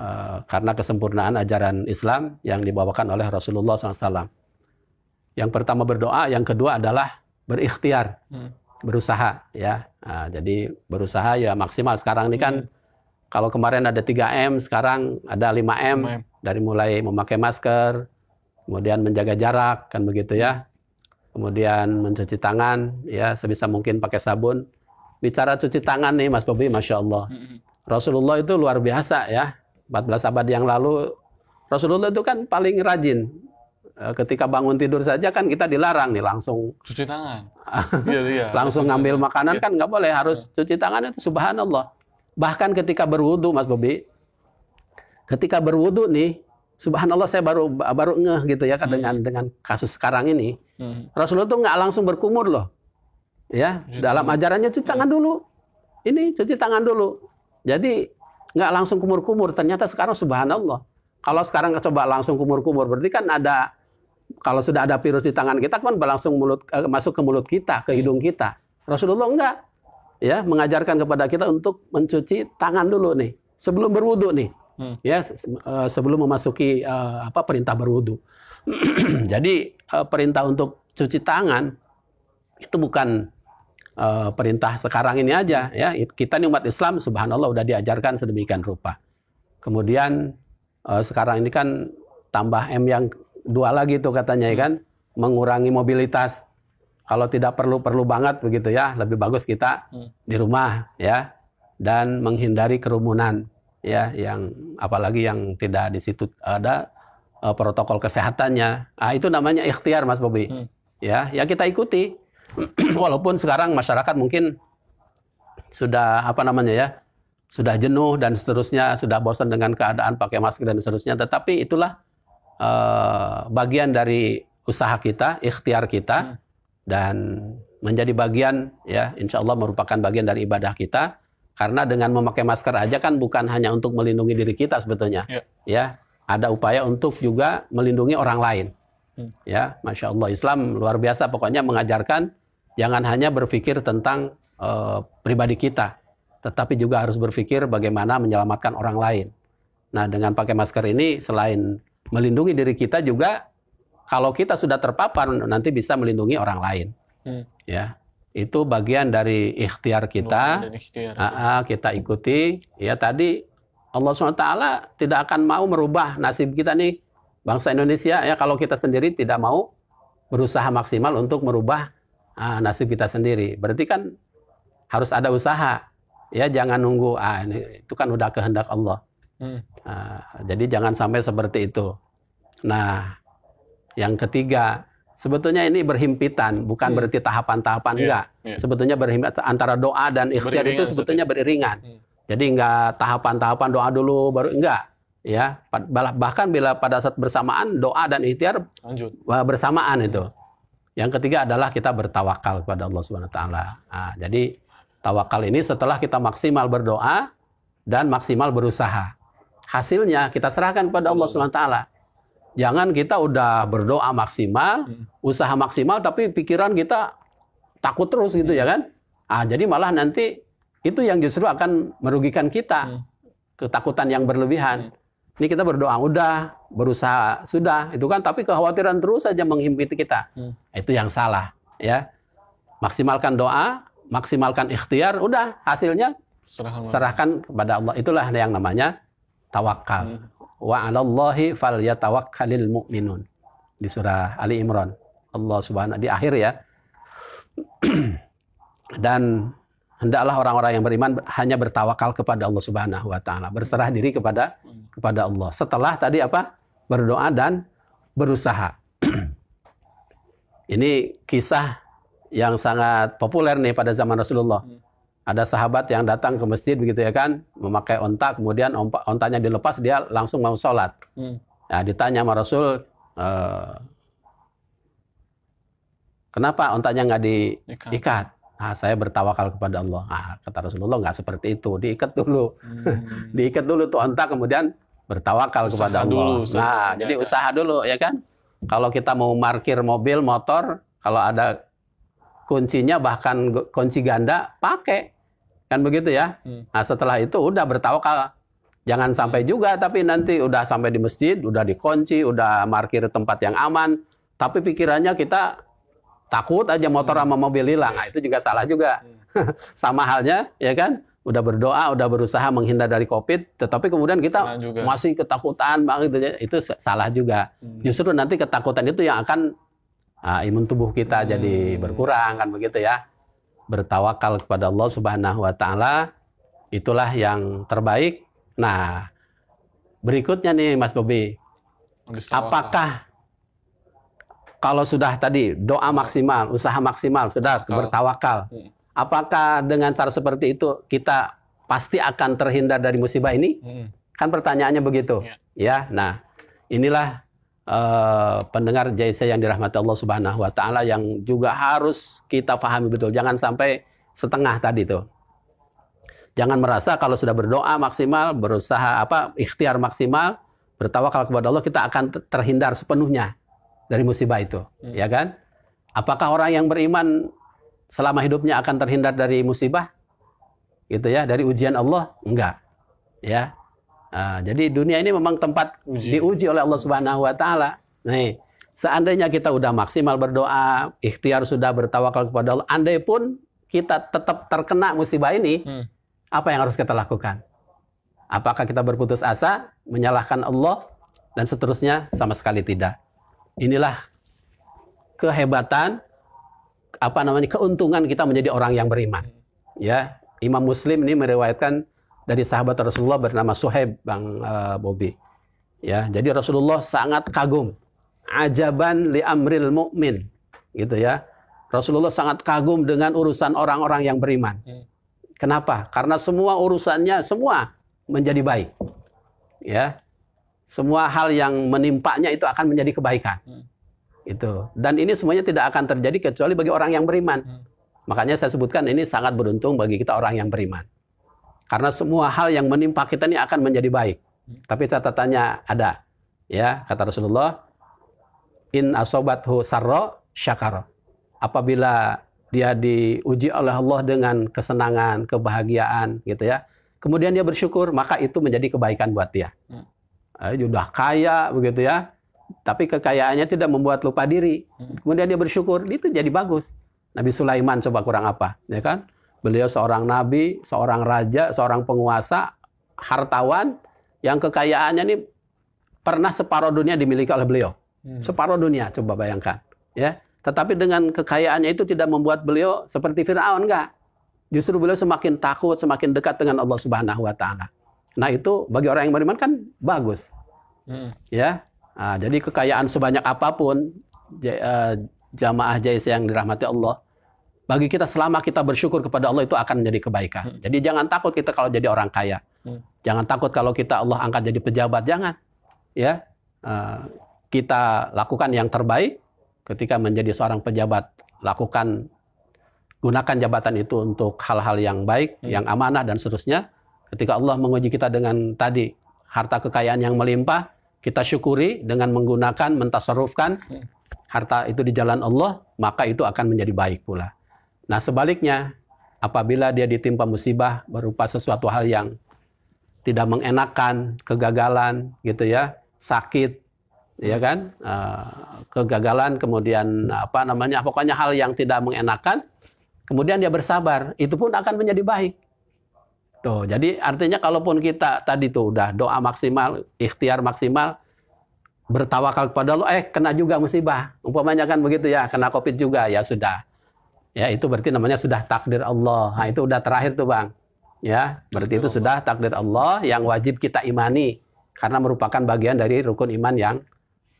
uh, karena kesempurnaan ajaran Islam yang dibawakan oleh Rasulullah SAW yang pertama berdoa yang kedua adalah berikhtiar hmm. berusaha ya ah, jadi berusaha ya maksimal sekarang ini kan hmm. kalau kemarin ada 3M sekarang ada 5M, 5M dari mulai memakai masker kemudian menjaga jarak kan begitu ya hmm. kemudian mencuci tangan ya sebisa mungkin pakai sabun bicara cuci tangan nih Mas Bobi, masya Allah. Rasulullah itu luar biasa ya. 14 abad yang lalu Rasulullah itu kan paling rajin. Eh, ketika bangun tidur saja kan kita dilarang nih langsung cuci
tangan. iya, iya. langsung
ngambil iya. makanan iya. kan nggak boleh, harus iya. cuci tangan itu subhanallah. Bahkan ketika berwudu Mas Bobi, ketika berwudu nih Subhanallah saya baru baru ngeh gitu ya hmm. dengan dengan kasus sekarang ini. Hmm. Rasulullah tuh nggak langsung berkumur loh. Ya, cuci dalam tangan. ajarannya cuci tangan dulu. Ini cuci tangan dulu. Jadi nggak langsung kumur-kumur. Ternyata sekarang subhanallah. Kalau sekarang coba langsung kumur-kumur, berarti kan ada kalau sudah ada virus di tangan kita kan langsung mulut eh, masuk ke mulut kita, ke hidung kita. Rasulullah enggak ya mengajarkan kepada kita untuk mencuci tangan dulu nih sebelum berwudu nih. Hmm. Ya eh, sebelum memasuki eh, apa perintah berwudu. Jadi perintah untuk cuci tangan itu bukan Eh, perintah sekarang ini aja ya. Kita nih umat Islam subhanallah udah diajarkan sedemikian rupa. Kemudian uh, sekarang ini kan tambah M yang dua lagi tuh katanya ya hmm. kan mengurangi mobilitas. Kalau tidak perlu perlu banget begitu ya, lebih bagus kita hmm. di rumah ya dan menghindari kerumunan ya yang apalagi yang tidak di situ ada eh, protokol kesehatannya. Ah itu namanya ikhtiar Mas Bobi. Hmm. Ya, ya kita ikuti walaupun sekarang masyarakat mungkin sudah apa namanya ya sudah jenuh dan seterusnya sudah bosan dengan keadaan pakai masker dan seterusnya tetapi itulah eh, bagian dari usaha kita ikhtiar kita hmm. dan menjadi bagian ya insya Allah merupakan bagian dari ibadah kita karena dengan memakai masker aja kan bukan hanya untuk melindungi diri kita sebetulnya ya, ya ada upaya untuk juga melindungi orang lain hmm. ya masya Allah Islam luar biasa pokoknya mengajarkan Jangan hanya berpikir tentang uh, pribadi kita, tetapi juga harus berpikir bagaimana menyelamatkan orang lain. Nah, dengan pakai masker ini selain melindungi diri kita juga kalau kita sudah terpapar nanti bisa melindungi orang lain. Hmm. Ya. Itu bagian dari ikhtiar kita. Ikhtiar. Ah, ah, kita ikuti ya tadi Allah SWT tidak akan mau merubah nasib kita nih bangsa Indonesia ya kalau kita sendiri tidak mau berusaha maksimal untuk merubah ah, nasib kita sendiri. Berarti kan harus ada usaha. Ya jangan nunggu ah ini itu kan udah kehendak Allah. Hmm. Ah, jadi jangan sampai seperti itu. Nah, yang ketiga sebetulnya ini berhimpitan, bukan hmm. berarti tahapan-tahapan yeah. enggak. Yeah. Sebetulnya berhimpitan antara doa dan ikhtiar itu sebetulnya beriringan. Hmm. Jadi enggak tahapan-tahapan doa dulu baru enggak ya bahkan bila pada saat bersamaan doa dan ikhtiar lanjut bersamaan itu yang ketiga adalah kita bertawakal kepada Allah Subhanahu wa taala. Nah, jadi tawakal ini setelah kita maksimal berdoa dan maksimal berusaha. Hasilnya kita serahkan kepada Allah Subhanahu wa taala. Jangan kita udah berdoa maksimal, hmm. usaha maksimal tapi pikiran kita takut terus gitu ya hmm. kan? Ah, jadi malah nanti itu yang justru akan merugikan kita. Hmm. Ketakutan yang berlebihan. Ini kita berdoa udah, berusaha sudah, itu kan tapi kekhawatiran terus saja menghimpit kita. Hmm. Itu yang salah, ya. Maksimalkan doa, maksimalkan ikhtiar, udah hasilnya serahkan, serahkan kepada Allah. Itulah yang namanya tawakal. Hmm. Wa 'alallahi mu'minun. Di surah Ali Imran. Allah Subhanahu di akhir ya. Dan hendaklah orang-orang yang beriman hanya bertawakal kepada Allah Subhanahu wa taala, berserah diri kepada hmm kepada Allah. Setelah tadi apa? Berdoa dan berusaha. Ini kisah yang sangat populer nih pada zaman Rasulullah. Hmm. Ada sahabat yang datang ke masjid begitu ya kan, memakai ontak. kemudian ontanya dilepas, dia langsung mau sholat. Hmm. Nah, ditanya sama Rasul, e, kenapa ontanya nggak diikat? Nah, saya bertawakal kepada Allah. Nah, kata Rasulullah nggak seperti itu, diikat dulu, hmm. diikat dulu tuh ontak kemudian bertawakal usaha kepada Allah. Dulu, nah, ya, jadi ya. usaha dulu ya kan. Kalau kita mau parkir mobil, motor, kalau ada kuncinya bahkan kunci ganda pakai. Kan begitu ya. Hmm. Nah, setelah itu udah bertawakal. Jangan sampai hmm. juga tapi nanti udah sampai di masjid, udah dikunci, udah parkir tempat yang aman, tapi pikirannya kita takut aja motor hmm. sama mobil hilang. Nah, itu juga salah juga. sama halnya ya kan? udah berdoa, udah berusaha menghindar dari COVID, tetapi kemudian kita masih ketakutan banget gitu ya. itu salah juga. Hmm. Justru nanti ketakutan itu yang akan uh, imun tubuh kita hmm. jadi berkurang kan begitu ya. Bertawakal kepada Allah Subhanahu wa taala itulah yang terbaik. Nah, berikutnya nih Mas Bobi. Apakah kalau sudah tadi doa maksimal, usaha maksimal, sudah bertawakal. Hmm. Apakah dengan cara seperti itu kita pasti akan terhindar dari musibah ini? Hmm. Kan pertanyaannya begitu. Yeah. Ya, nah inilah uh, pendengar Jaisa yang dirahmati Allah Subhanahu wa taala yang juga harus kita pahami betul. Jangan sampai setengah tadi itu. Jangan merasa kalau sudah berdoa maksimal, berusaha apa ikhtiar maksimal, bertawakal kepada Allah kita akan terhindar sepenuhnya dari musibah itu, hmm. ya kan? Apakah orang yang beriman selama hidupnya akan terhindar dari musibah? Gitu ya, dari ujian Allah? Enggak. Ya. Nah, jadi dunia ini memang tempat Uji. diuji oleh Allah Subhanahu wa taala. Nih, seandainya kita udah maksimal berdoa, ikhtiar sudah bertawakal kepada Allah, andai pun kita tetap terkena musibah ini, hmm. apa yang harus kita lakukan? Apakah kita berputus asa, menyalahkan Allah, dan seterusnya? Sama sekali tidak. Inilah kehebatan apa namanya keuntungan kita menjadi orang yang beriman. Ya, Imam Muslim ini meriwayatkan dari sahabat Rasulullah bernama Suhaib Bang uh, Bobi. Ya, jadi Rasulullah sangat kagum. Ajaban li amril mukmin. Gitu ya. Rasulullah sangat kagum dengan urusan orang-orang yang beriman. Ya. Kenapa? Karena semua urusannya semua menjadi baik. Ya. Semua hal yang menimpanya itu akan menjadi kebaikan. Hmm. Itu. Dan ini semuanya tidak akan terjadi kecuali bagi orang yang beriman. Hmm. Makanya saya sebutkan ini sangat beruntung bagi kita orang yang beriman. Karena semua hal yang menimpa kita ini akan menjadi baik. Hmm. Tapi catatannya ada. Ya, kata Rasulullah, in asobathu sarro syakar Apabila dia diuji oleh Allah dengan kesenangan, kebahagiaan gitu ya. Kemudian dia bersyukur, maka itu menjadi kebaikan buat dia. sudah hmm. eh, kaya begitu ya tapi kekayaannya tidak membuat lupa diri. Hmm. Kemudian dia bersyukur, itu jadi bagus. Nabi Sulaiman coba kurang apa, ya kan? Beliau seorang nabi, seorang raja, seorang penguasa, hartawan yang kekayaannya ini pernah separuh dunia dimiliki oleh beliau. Hmm. Separuh dunia, coba bayangkan, ya. Tetapi dengan kekayaannya itu tidak membuat beliau seperti Firaun enggak. Justru beliau semakin takut, semakin dekat dengan Allah Subhanahu wa taala. Nah, itu bagi orang yang beriman kan bagus. Hmm. Ya, Nah, jadi kekayaan sebanyak apapun eh, jamaah jais yang dirahmati Allah, bagi kita selama kita bersyukur kepada Allah itu akan menjadi kebaikan. Hmm. Jadi jangan takut kita kalau jadi orang kaya. Hmm. Jangan takut kalau kita Allah angkat jadi pejabat, jangan. Ya. Eh, kita lakukan yang terbaik ketika menjadi seorang pejabat, lakukan gunakan jabatan itu untuk hal-hal yang baik, hmm. yang amanah dan seterusnya. Ketika Allah menguji kita dengan tadi harta kekayaan yang melimpah, kita syukuri dengan menggunakan mentasarufkan ya. harta itu di jalan Allah, maka itu akan menjadi baik pula. Nah, sebaliknya, apabila dia ditimpa musibah berupa sesuatu hal yang tidak mengenakan, kegagalan gitu ya, sakit, ya kan? Eh, kegagalan kemudian apa namanya? pokoknya hal yang tidak mengenakan, kemudian dia bersabar, itu pun akan menjadi baik. Tuh, jadi artinya kalaupun kita tadi tuh udah doa maksimal, ikhtiar maksimal, bertawakal kepada Allah, eh kena juga musibah. Umpamanya kan begitu ya, kena Covid juga ya sudah. Ya, itu berarti namanya sudah takdir Allah. Nah, itu udah terakhir tuh, Bang. Ya, berarti itu sudah takdir Allah yang wajib kita imani karena merupakan bagian dari rukun iman yang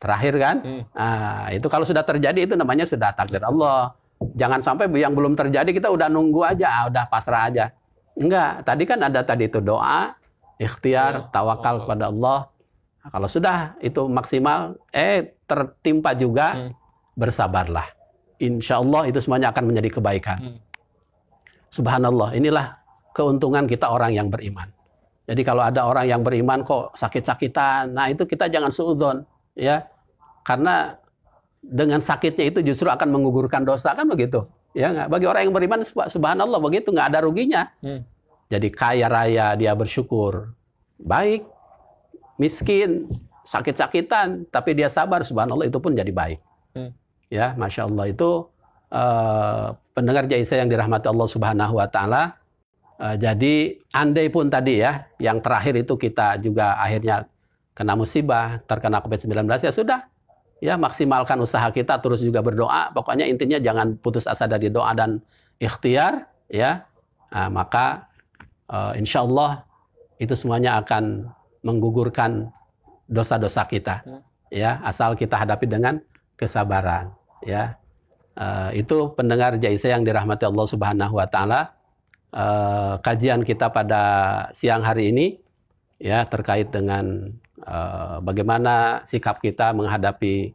terakhir kan. Hmm. Nah, itu kalau sudah terjadi itu namanya sudah takdir Allah. Jangan sampai yang belum terjadi kita udah nunggu aja, ah, udah pasrah aja Enggak, tadi kan ada tadi itu doa, ikhtiar, ya, tawakal kepada Allah. Nah, kalau sudah itu maksimal, eh tertimpa juga, hmm. bersabarlah. Insya Allah itu semuanya akan menjadi kebaikan. Hmm. Subhanallah, inilah keuntungan kita orang yang beriman. Jadi kalau ada orang yang beriman kok sakit-sakitan, nah itu kita jangan suudon, ya. Karena dengan sakitnya itu justru akan mengugurkan dosa kan begitu. Ya nggak. Bagi orang yang beriman, subhanallah begitu nggak ada ruginya. Hmm. Jadi kaya raya dia bersyukur. Baik, miskin, sakit-sakitan, tapi dia sabar. Subhanallah itu pun jadi baik. Hmm. Ya, masya Allah itu uh, pendengar Jaisa yang dirahmati Allah Subhanahu Wa Taala. Uh, jadi andai pun tadi ya, yang terakhir itu kita juga akhirnya kena musibah, terkena COVID-19 ya sudah ya maksimalkan usaha kita terus juga berdoa pokoknya intinya jangan putus asa dari doa dan ikhtiar ya nah, maka uh, eh, insya Allah itu semuanya akan menggugurkan dosa-dosa kita ya asal kita hadapi dengan kesabaran ya uh, itu pendengar Jaisa yang dirahmati Allah Subhanahu Wa Taala uh, kajian kita pada siang hari ini ya terkait dengan Eh, bagaimana sikap kita menghadapi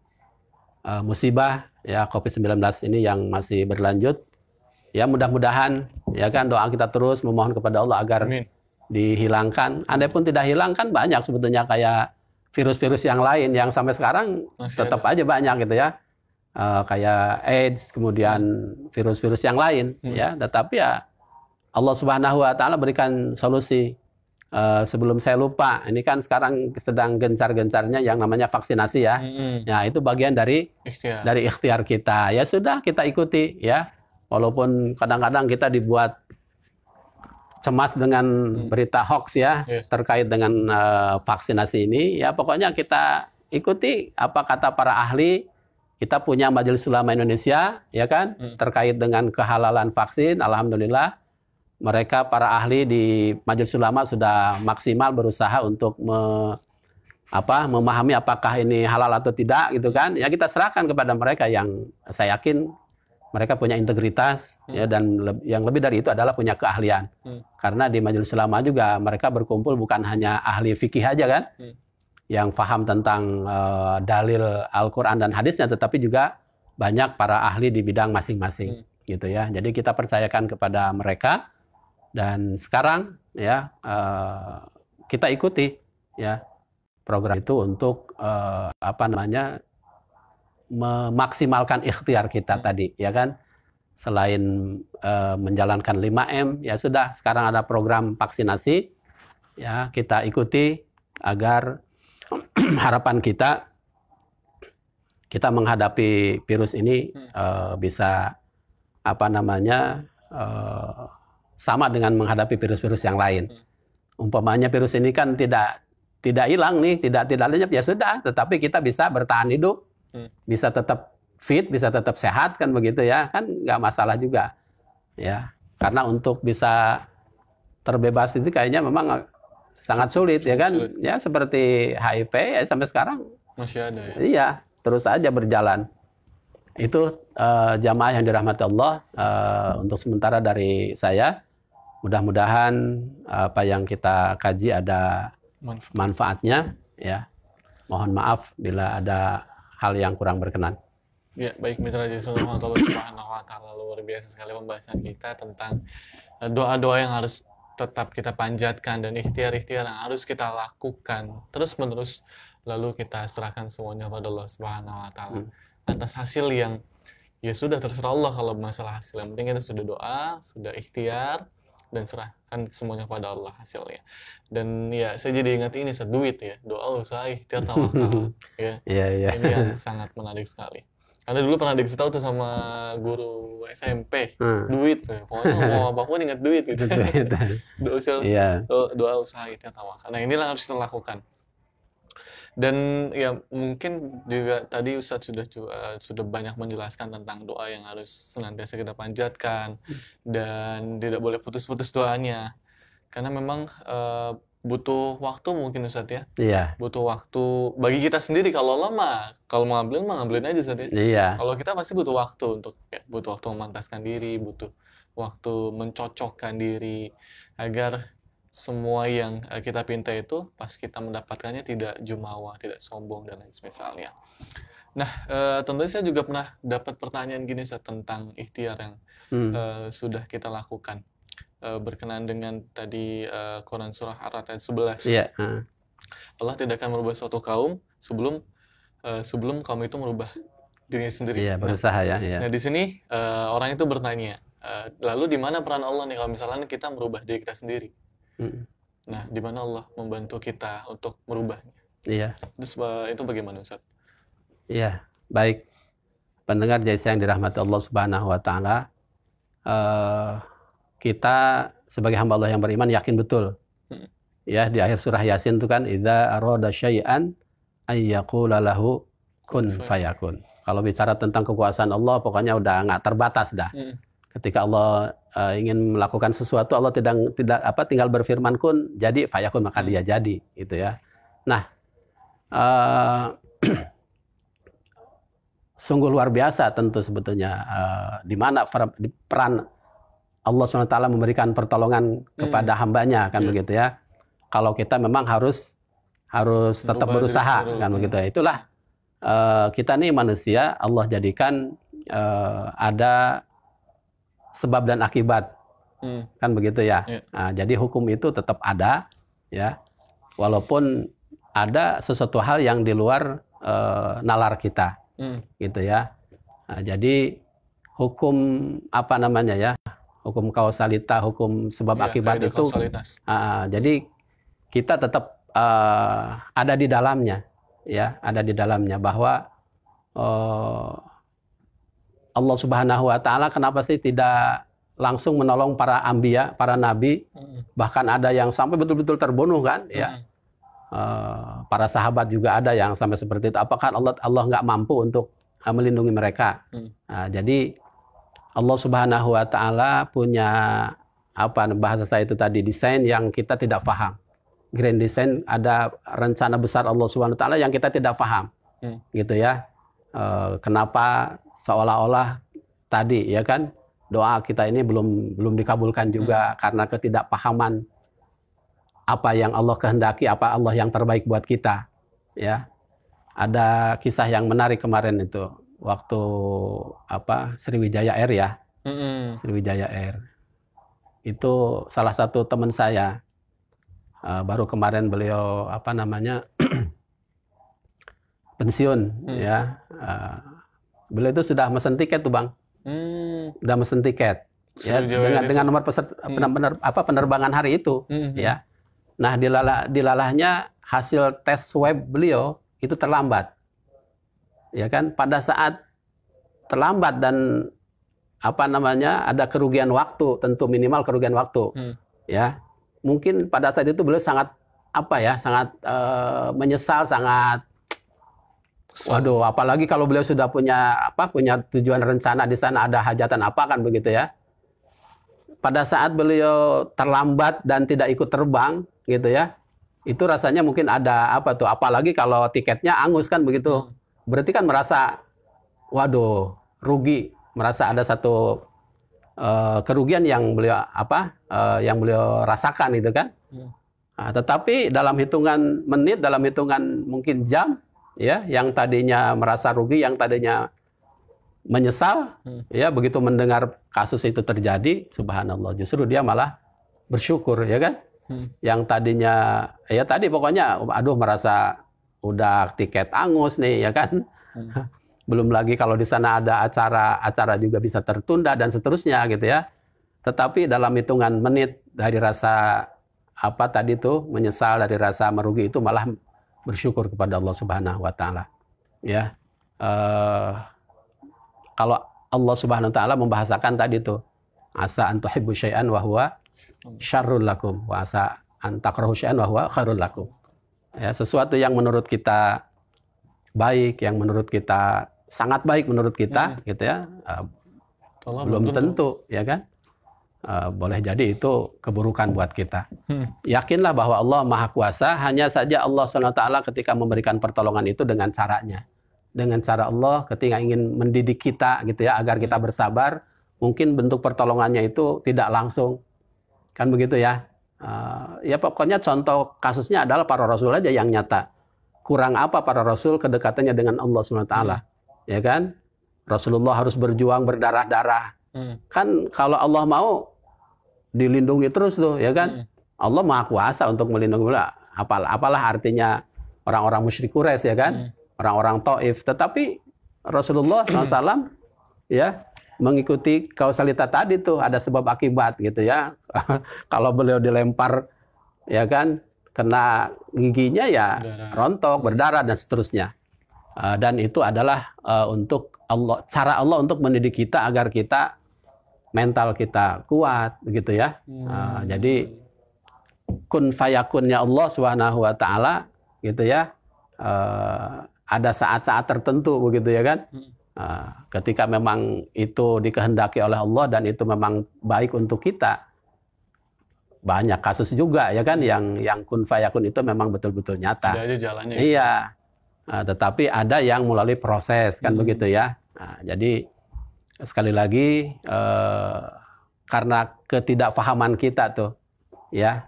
uh, musibah ya COVID-19 ini yang masih berlanjut. Ya mudah-mudahan ya kan doa kita terus memohon kepada Allah agar Amin. dihilangkan. Anda pun tidak hilangkan banyak sebetulnya kayak virus-virus yang lain yang sampai sekarang masih tetap ada. aja banyak gitu ya. Uh, kayak AIDS, kemudian virus-virus yang lain hmm. ya, tetapi ya Allah Subhanahu wa taala berikan solusi Uh, sebelum saya lupa, ini kan sekarang sedang gencar-gencarnya yang namanya vaksinasi ya. Mm-hmm. Ya itu bagian dari
ikhtiar. dari
ikhtiar kita. Ya sudah kita ikuti ya. Walaupun kadang-kadang kita dibuat cemas dengan mm. berita hoax ya yeah. terkait dengan uh, vaksinasi ini. Ya pokoknya kita ikuti apa kata para ahli. Kita punya Majelis Ulama Indonesia ya kan mm. terkait dengan kehalalan vaksin. Alhamdulillah mereka para ahli di Majelis Ulama sudah maksimal berusaha untuk me, apa memahami apakah ini halal atau tidak gitu kan ya kita serahkan kepada mereka yang saya yakin mereka punya integritas hmm. ya dan le yang lebih dari itu adalah punya keahlian hmm. karena di majelis ulama juga mereka berkumpul bukan hanya ahli fikih aja kan hmm. yang faham tentang uh, dalil Al-Qur'an dan hadisnya tetapi juga banyak para ahli di bidang masing-masing hmm. gitu ya jadi kita percayakan kepada mereka dan sekarang ya uh, kita ikuti ya program itu untuk uh, apa namanya memaksimalkan ikhtiar kita hmm. tadi ya kan selain uh, menjalankan 5M ya sudah sekarang ada program vaksinasi ya kita ikuti agar harapan kita kita menghadapi virus ini uh, bisa apa namanya uh, sama dengan menghadapi virus-virus yang lain. Umpamanya virus ini kan tidak tidak hilang nih, tidak tidak lenyap ya sudah, tetapi kita bisa bertahan hidup, hmm. bisa tetap fit, bisa tetap sehat kan begitu ya, kan nggak masalah juga ya. Karena untuk bisa terbebas itu kayaknya memang sangat sulit ya kan, ya seperti HIV ya sampai sekarang masih ada ya. Iya, terus aja berjalan itu uh, jamaah yang dirahmati Allah uh, untuk sementara dari saya Mudah-mudahan apa yang kita kaji ada Manfaat. manfaatnya ya. Mohon maaf bila ada hal yang kurang berkenan.
Ya, baik mitra Yesus Subhanahu wa taala luar biasa sekali pembahasan kita tentang
eh, doa-doa yang harus
tetap kita panjatkan dan ikhtiar-ikhtiar yang harus kita lakukan terus-menerus lalu kita serahkan semuanya pada Allah Subhanahu wa taala hmm. atas hasil yang ya sudah terserah Allah kalau masalah hasil yang penting kita sudah doa, sudah ikhtiar, dan serahkan semuanya pada Allah hasilnya. Dan ya saya jadi ingat ini seduit ya, doa usaha ikhtiar ya. Iya, iya. Ini yang sangat menarik sekali. Karena dulu pernah dikasih tahu tuh sama guru SMP, hmm. duit, ya. pokoknya mau apa pun ingat duit gitu. doa usaha, iya. yeah. doa usaha ikhtiar tawakal. Nah inilah harus dilakukan dan ya mungkin juga tadi Ustadz sudah uh, sudah banyak menjelaskan tentang doa yang harus senantiasa kita panjatkan hmm. dan tidak boleh putus-putus doanya karena memang uh, butuh waktu mungkin Ustadz ya. Iya. Butuh waktu bagi kita sendiri kalau lama, kalau mau ngambilin mah ngambilin aja Ustadz ya. Iya. Kalau kita pasti butuh waktu untuk ya, butuh waktu memantaskan diri, butuh waktu mencocokkan diri agar semua yang eh, kita pinta itu pas kita mendapatkannya tidak jumawa, tidak sombong dan lain sebagainya. Nah, e, tentunya saya juga pernah dapat pertanyaan gini saya tentang ikhtiar yang hmm. e, sudah kita lakukan e, berkenaan dengan tadi e, Quran surah Ar-Ra'd ayat 11. Yeah. Iya, Allah tidak akan merubah suatu kaum sebelum e, sebelum kaum itu merubah dirinya sendiri. yeah, iya, berusaha nah, ya. Yeah. Nah, di sini e, orang itu bertanya, e, lalu di mana peran Allah nih kalau misalnya kita merubah diri kita sendiri? Mm. Nah, di mana Allah membantu kita untuk merubahnya? Iya. Terus eh, itu bagaimana Ustaz?
Iya, baik. Pendengar jasa yang dirahmati Allah Subhanahu wa taala, uh, kita sebagai hamba Allah yang beriman yakin betul. Mm. Ya, di akhir surah Yasin itu kan idza arada syai'an ayyaqula lahu kun fayakun. Kalau bicara tentang kekuasaan Allah pokoknya udah nggak terbatas dah. Mm. Ketika Allah uh, ingin melakukan sesuatu Allah tidak tidak apa tinggal berfirman kun jadi fayakun maka dia jadi gitu ya. Nah, uh, sungguh luar biasa tentu sebetulnya uh, di mana peran Allah SWT memberikan pertolongan kepada hmm. hambanya kan hmm. begitu ya. Kalau kita memang harus harus tetap Berubah berusaha kan ya. begitu ya. Itulah uh, kita nih manusia Allah jadikan uh, ada sebab dan akibat. Hmm. Kan begitu ya. Yeah. Nah, jadi hukum itu tetap ada ya. Walaupun ada sesuatu hal yang di luar e, nalar kita. Hmm. Gitu ya. Nah, jadi hukum apa namanya ya? Hukum kausalita, hukum sebab yeah, akibat itu uh, jadi kita tetap uh, ada di dalamnya ya, ada di dalamnya bahwa uh, Allah Subhanahu wa taala kenapa sih tidak langsung menolong para ambia, para nabi, bahkan ada yang sampai betul-betul terbunuh kan, ya. Eh, para sahabat juga ada yang sampai seperti itu. Apakah Allah Allah nggak mampu untuk eh, melindungi mereka? Uh, jadi Allah Subhanahu Wa Taala punya apa bahasa saya itu tadi desain yang kita tidak paham. Grand design ada rencana besar Allah Subhanahu Wa Taala yang kita tidak paham, mm. gitu ya. Eh, kenapa seolah-olah tadi ya kan doa kita ini belum belum dikabulkan juga hmm. karena ketidakpahaman apa yang Allah kehendaki, apa Allah yang terbaik buat kita. Ya. Ada kisah yang menarik kemarin itu waktu apa Sriwijaya Air ya. Hmm. Sriwijaya Air. Itu salah satu teman saya uh, baru kemarin beliau apa namanya pensiun hmm. ya. Uh, Beliau itu sudah mesen tiket tuh, Bang. Hmm. Sudah mesen tiket. Ya, ya dengan, dengan nomor peserta, hmm. pener, pener, apa penerbangan hari itu, hmm. hmm. ya. Nah, dilala, dilalahnya hasil tes swab beliau itu terlambat. Ya kan? Pada saat terlambat dan apa namanya? ada kerugian waktu, tentu minimal kerugian waktu.
Hmm. Ya.
Mungkin pada saat itu beliau sangat apa ya? sangat uh, menyesal, sangat Waduh, apalagi kalau beliau sudah punya apa punya tujuan rencana di sana ada hajatan apa kan begitu ya. Pada saat beliau terlambat dan tidak ikut terbang gitu ya. Itu rasanya mungkin ada apa tuh apalagi kalau tiketnya angus kan begitu. Hmm. Berarti kan merasa waduh, rugi, merasa ada satu uh, kerugian yang beliau apa? Uh, yang beliau rasakan itu kan. Hmm. Nah, tetapi dalam hitungan menit, dalam hitungan mungkin jam ya yang tadinya merasa rugi, yang tadinya menyesal, hmm. ya begitu mendengar kasus itu terjadi, subhanallah justru dia malah bersyukur ya kan? Hmm. Yang tadinya ya tadi pokoknya aduh merasa udah tiket angus nih ya kan? Hmm. Belum lagi kalau di sana ada acara, acara juga bisa tertunda dan seterusnya gitu ya. Tetapi dalam hitungan menit dari rasa apa tadi tuh menyesal dari rasa merugi itu malah bersyukur kepada Allah Subhanahu wa taala. Ya. Uh, kalau Allah Subhanahu wa taala membahasakan tadi itu asa an syai'an wa huwa syarrul lakum wa asa an syai'an wa huwa khairul lakum. Ya, sesuatu yang menurut kita baik, yang menurut kita sangat baik menurut kita ya. gitu ya. Uh, belum tentu, tentu ya kan? Eh, boleh jadi itu keburukan buat kita. Hmm. Yakinlah bahwa Allah Maha Kuasa, hanya saja Allah SWT ketika memberikan pertolongan itu dengan caranya. Dengan cara Allah ketika ingin mendidik kita gitu ya agar kita bersabar, mungkin bentuk pertolongannya itu tidak langsung. Kan begitu ya. Eh, ya pokoknya contoh kasusnya adalah para rasul aja yang nyata. Kurang apa para rasul kedekatannya dengan Allah SWT. Hmm. Ya kan? Rasulullah harus berjuang berdarah-darah. Hmm. Kan kalau Allah mau dilindungi terus tuh, ya kan? Hmm. Allah Maha Kuasa untuk melindungi pula. Apalah, apalah artinya orang-orang musyrik Quraisy ya kan? Iya. Orang-orang hmm. Taif. Tetapi Rasulullah SAW ya mengikuti kausalita tadi tuh ada sebab akibat gitu ya. Kalau beliau dilempar ya kan kena giginya ya berdarah. rontok, berdarah dan seterusnya. Eh, dan itu adalah eh, untuk Allah cara Allah untuk mendidik kita agar kita mental kita kuat gitu ya. Hmm. Uh, jadi kun fayakunnya Allah Subhanahu wa taala gitu ya. Uh, ada saat-saat tertentu begitu ya kan. Uh, ketika memang itu dikehendaki oleh Allah dan itu memang baik untuk kita. Banyak kasus juga ya kan yang yang kun fayakun itu memang betul-betul nyata. Ada jalannya. Iya. Uh, tetapi ada yang melalui proses kan hmm. begitu ya. Nah, jadi sekali lagi eh, karena ketidakfahaman kita tuh ya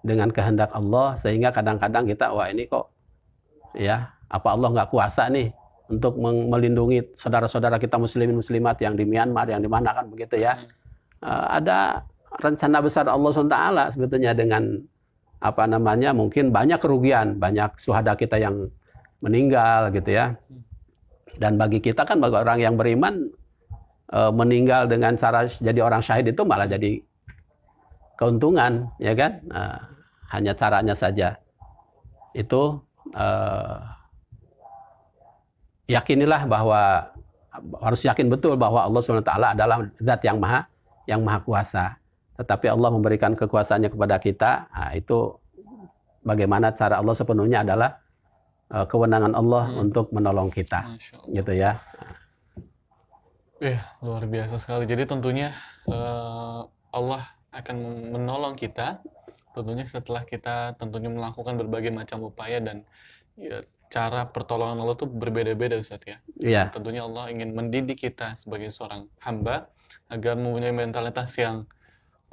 dengan kehendak Allah sehingga kadang-kadang kita wah ini kok ya apa Allah nggak kuasa nih untuk melindungi saudara-saudara kita muslimin muslimat yang di Myanmar yang di mana kan begitu ya hmm. eh, ada rencana besar Allah SWT sebetulnya dengan apa namanya mungkin banyak kerugian banyak suhada kita yang meninggal gitu ya hmm. dan bagi kita kan bagi orang yang beriman Eh, meninggal dengan cara jadi orang syahid itu malah jadi keuntungan, ya kan? Nah, hanya caranya saja. Itu uh, yakinilah bahwa harus yakin betul bahwa Allah swt adalah zat yang maha yang maha kuasa. Tetapi Allah memberikan kekuasaannya kepada kita, nah, itu bagaimana cara Allah sepenuhnya adalah eh, kewenangan Allah hmm. untuk menolong kita, gitu ya.
Iya, luar biasa sekali. Jadi tentunya uh, Allah akan menolong kita tentunya setelah kita tentunya melakukan berbagai macam upaya dan ya, cara pertolongan Allah itu berbeda-beda Ustaz ya. Iya. Tentunya Allah ingin mendidik kita sebagai seorang hamba agar mempunyai mentalitas yang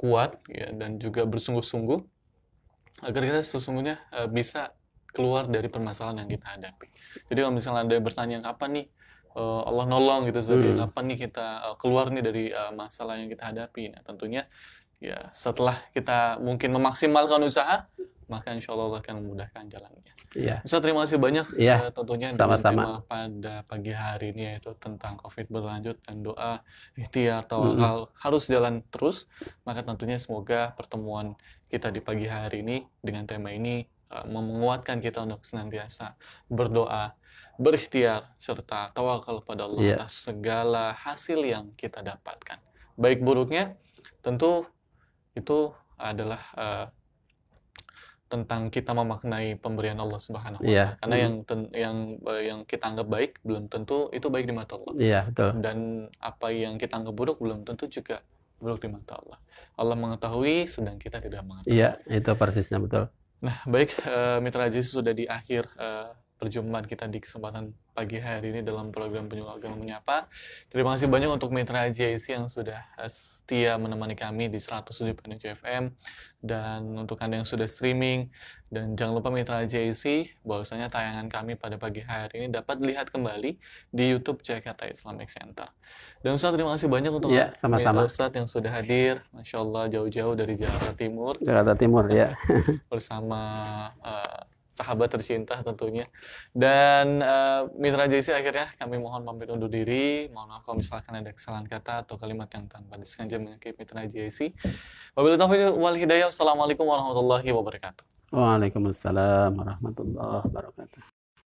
kuat ya dan juga bersungguh-sungguh agar kita sesungguhnya uh, bisa keluar dari permasalahan yang kita hadapi. Jadi kalau misalnya ada yang bertanya kapan nih uh, Allah nolong gitu sudah hmm. apa nih kita eh, keluar nih dari uh, masalah yang kita hadapi. Nah, tentunya ya setelah kita mungkin memaksimalkan usaha, maka insya Allah akan memudahkan jalannya. Iya. Bisa terima kasih banyak iya. uh, tentunya Sama-sama. tema pada pagi hari ini yaitu tentang COVID berlanjut dan doa ikhtiar atau mm-hmm. harus jalan terus. Maka tentunya semoga pertemuan kita di pagi hari ini dengan tema ini uh, menguatkan kita untuk senantiasa berdoa berikhtiar serta tawakal pada Allah yeah. atas segala hasil yang kita dapatkan. Baik buruknya tentu itu adalah uh, tentang kita memaknai pemberian Allah Subhanahu wa yeah. Karena mm. yang ten, yang uh, yang kita anggap baik belum tentu itu baik di mata Allah. Yeah, betul. Dan apa yang kita anggap buruk belum tentu juga buruk di mata Allah. Allah mengetahui sedang kita tidak mengetahui. Iya,
yeah, itu persisnya betul.
Nah, baik uh, eh, mitra Aziz sudah di akhir uh, perjumpaan kita di kesempatan pagi hari ini dalam program Penyuluh Agama Menyapa. Terima kasih banyak untuk mitra JIC yang sudah eh, setia menemani kami di 107.7 FM dan untuk Anda yang sudah streaming dan jangan lupa mitra JIC bahwasanya tayangan kami pada pagi hari ini dapat dilihat kembali di YouTube Jakarta Islamic Center. Dan Ustaz terima kasih banyak untuk ya, sama -sama. Ustaz yang sudah hadir. Masya Allah jauh-jauh dari Jakarta Timur.
Jakarta Timur ya.
Bersama uh, sahabat tercinta tentunya. Dan uh, mitra JC akhirnya kami mohon pamit undur diri. Mohon maaf kalau misalkan ada kesalahan kata atau kalimat yang tanpa disengaja menyakiti mitra JC. Wabillahi taufiq wal hidayah. assalamualaikum warahmatullahi wabarakatuh.
Waalaikumsalam warahmatullahi wabarakatuh.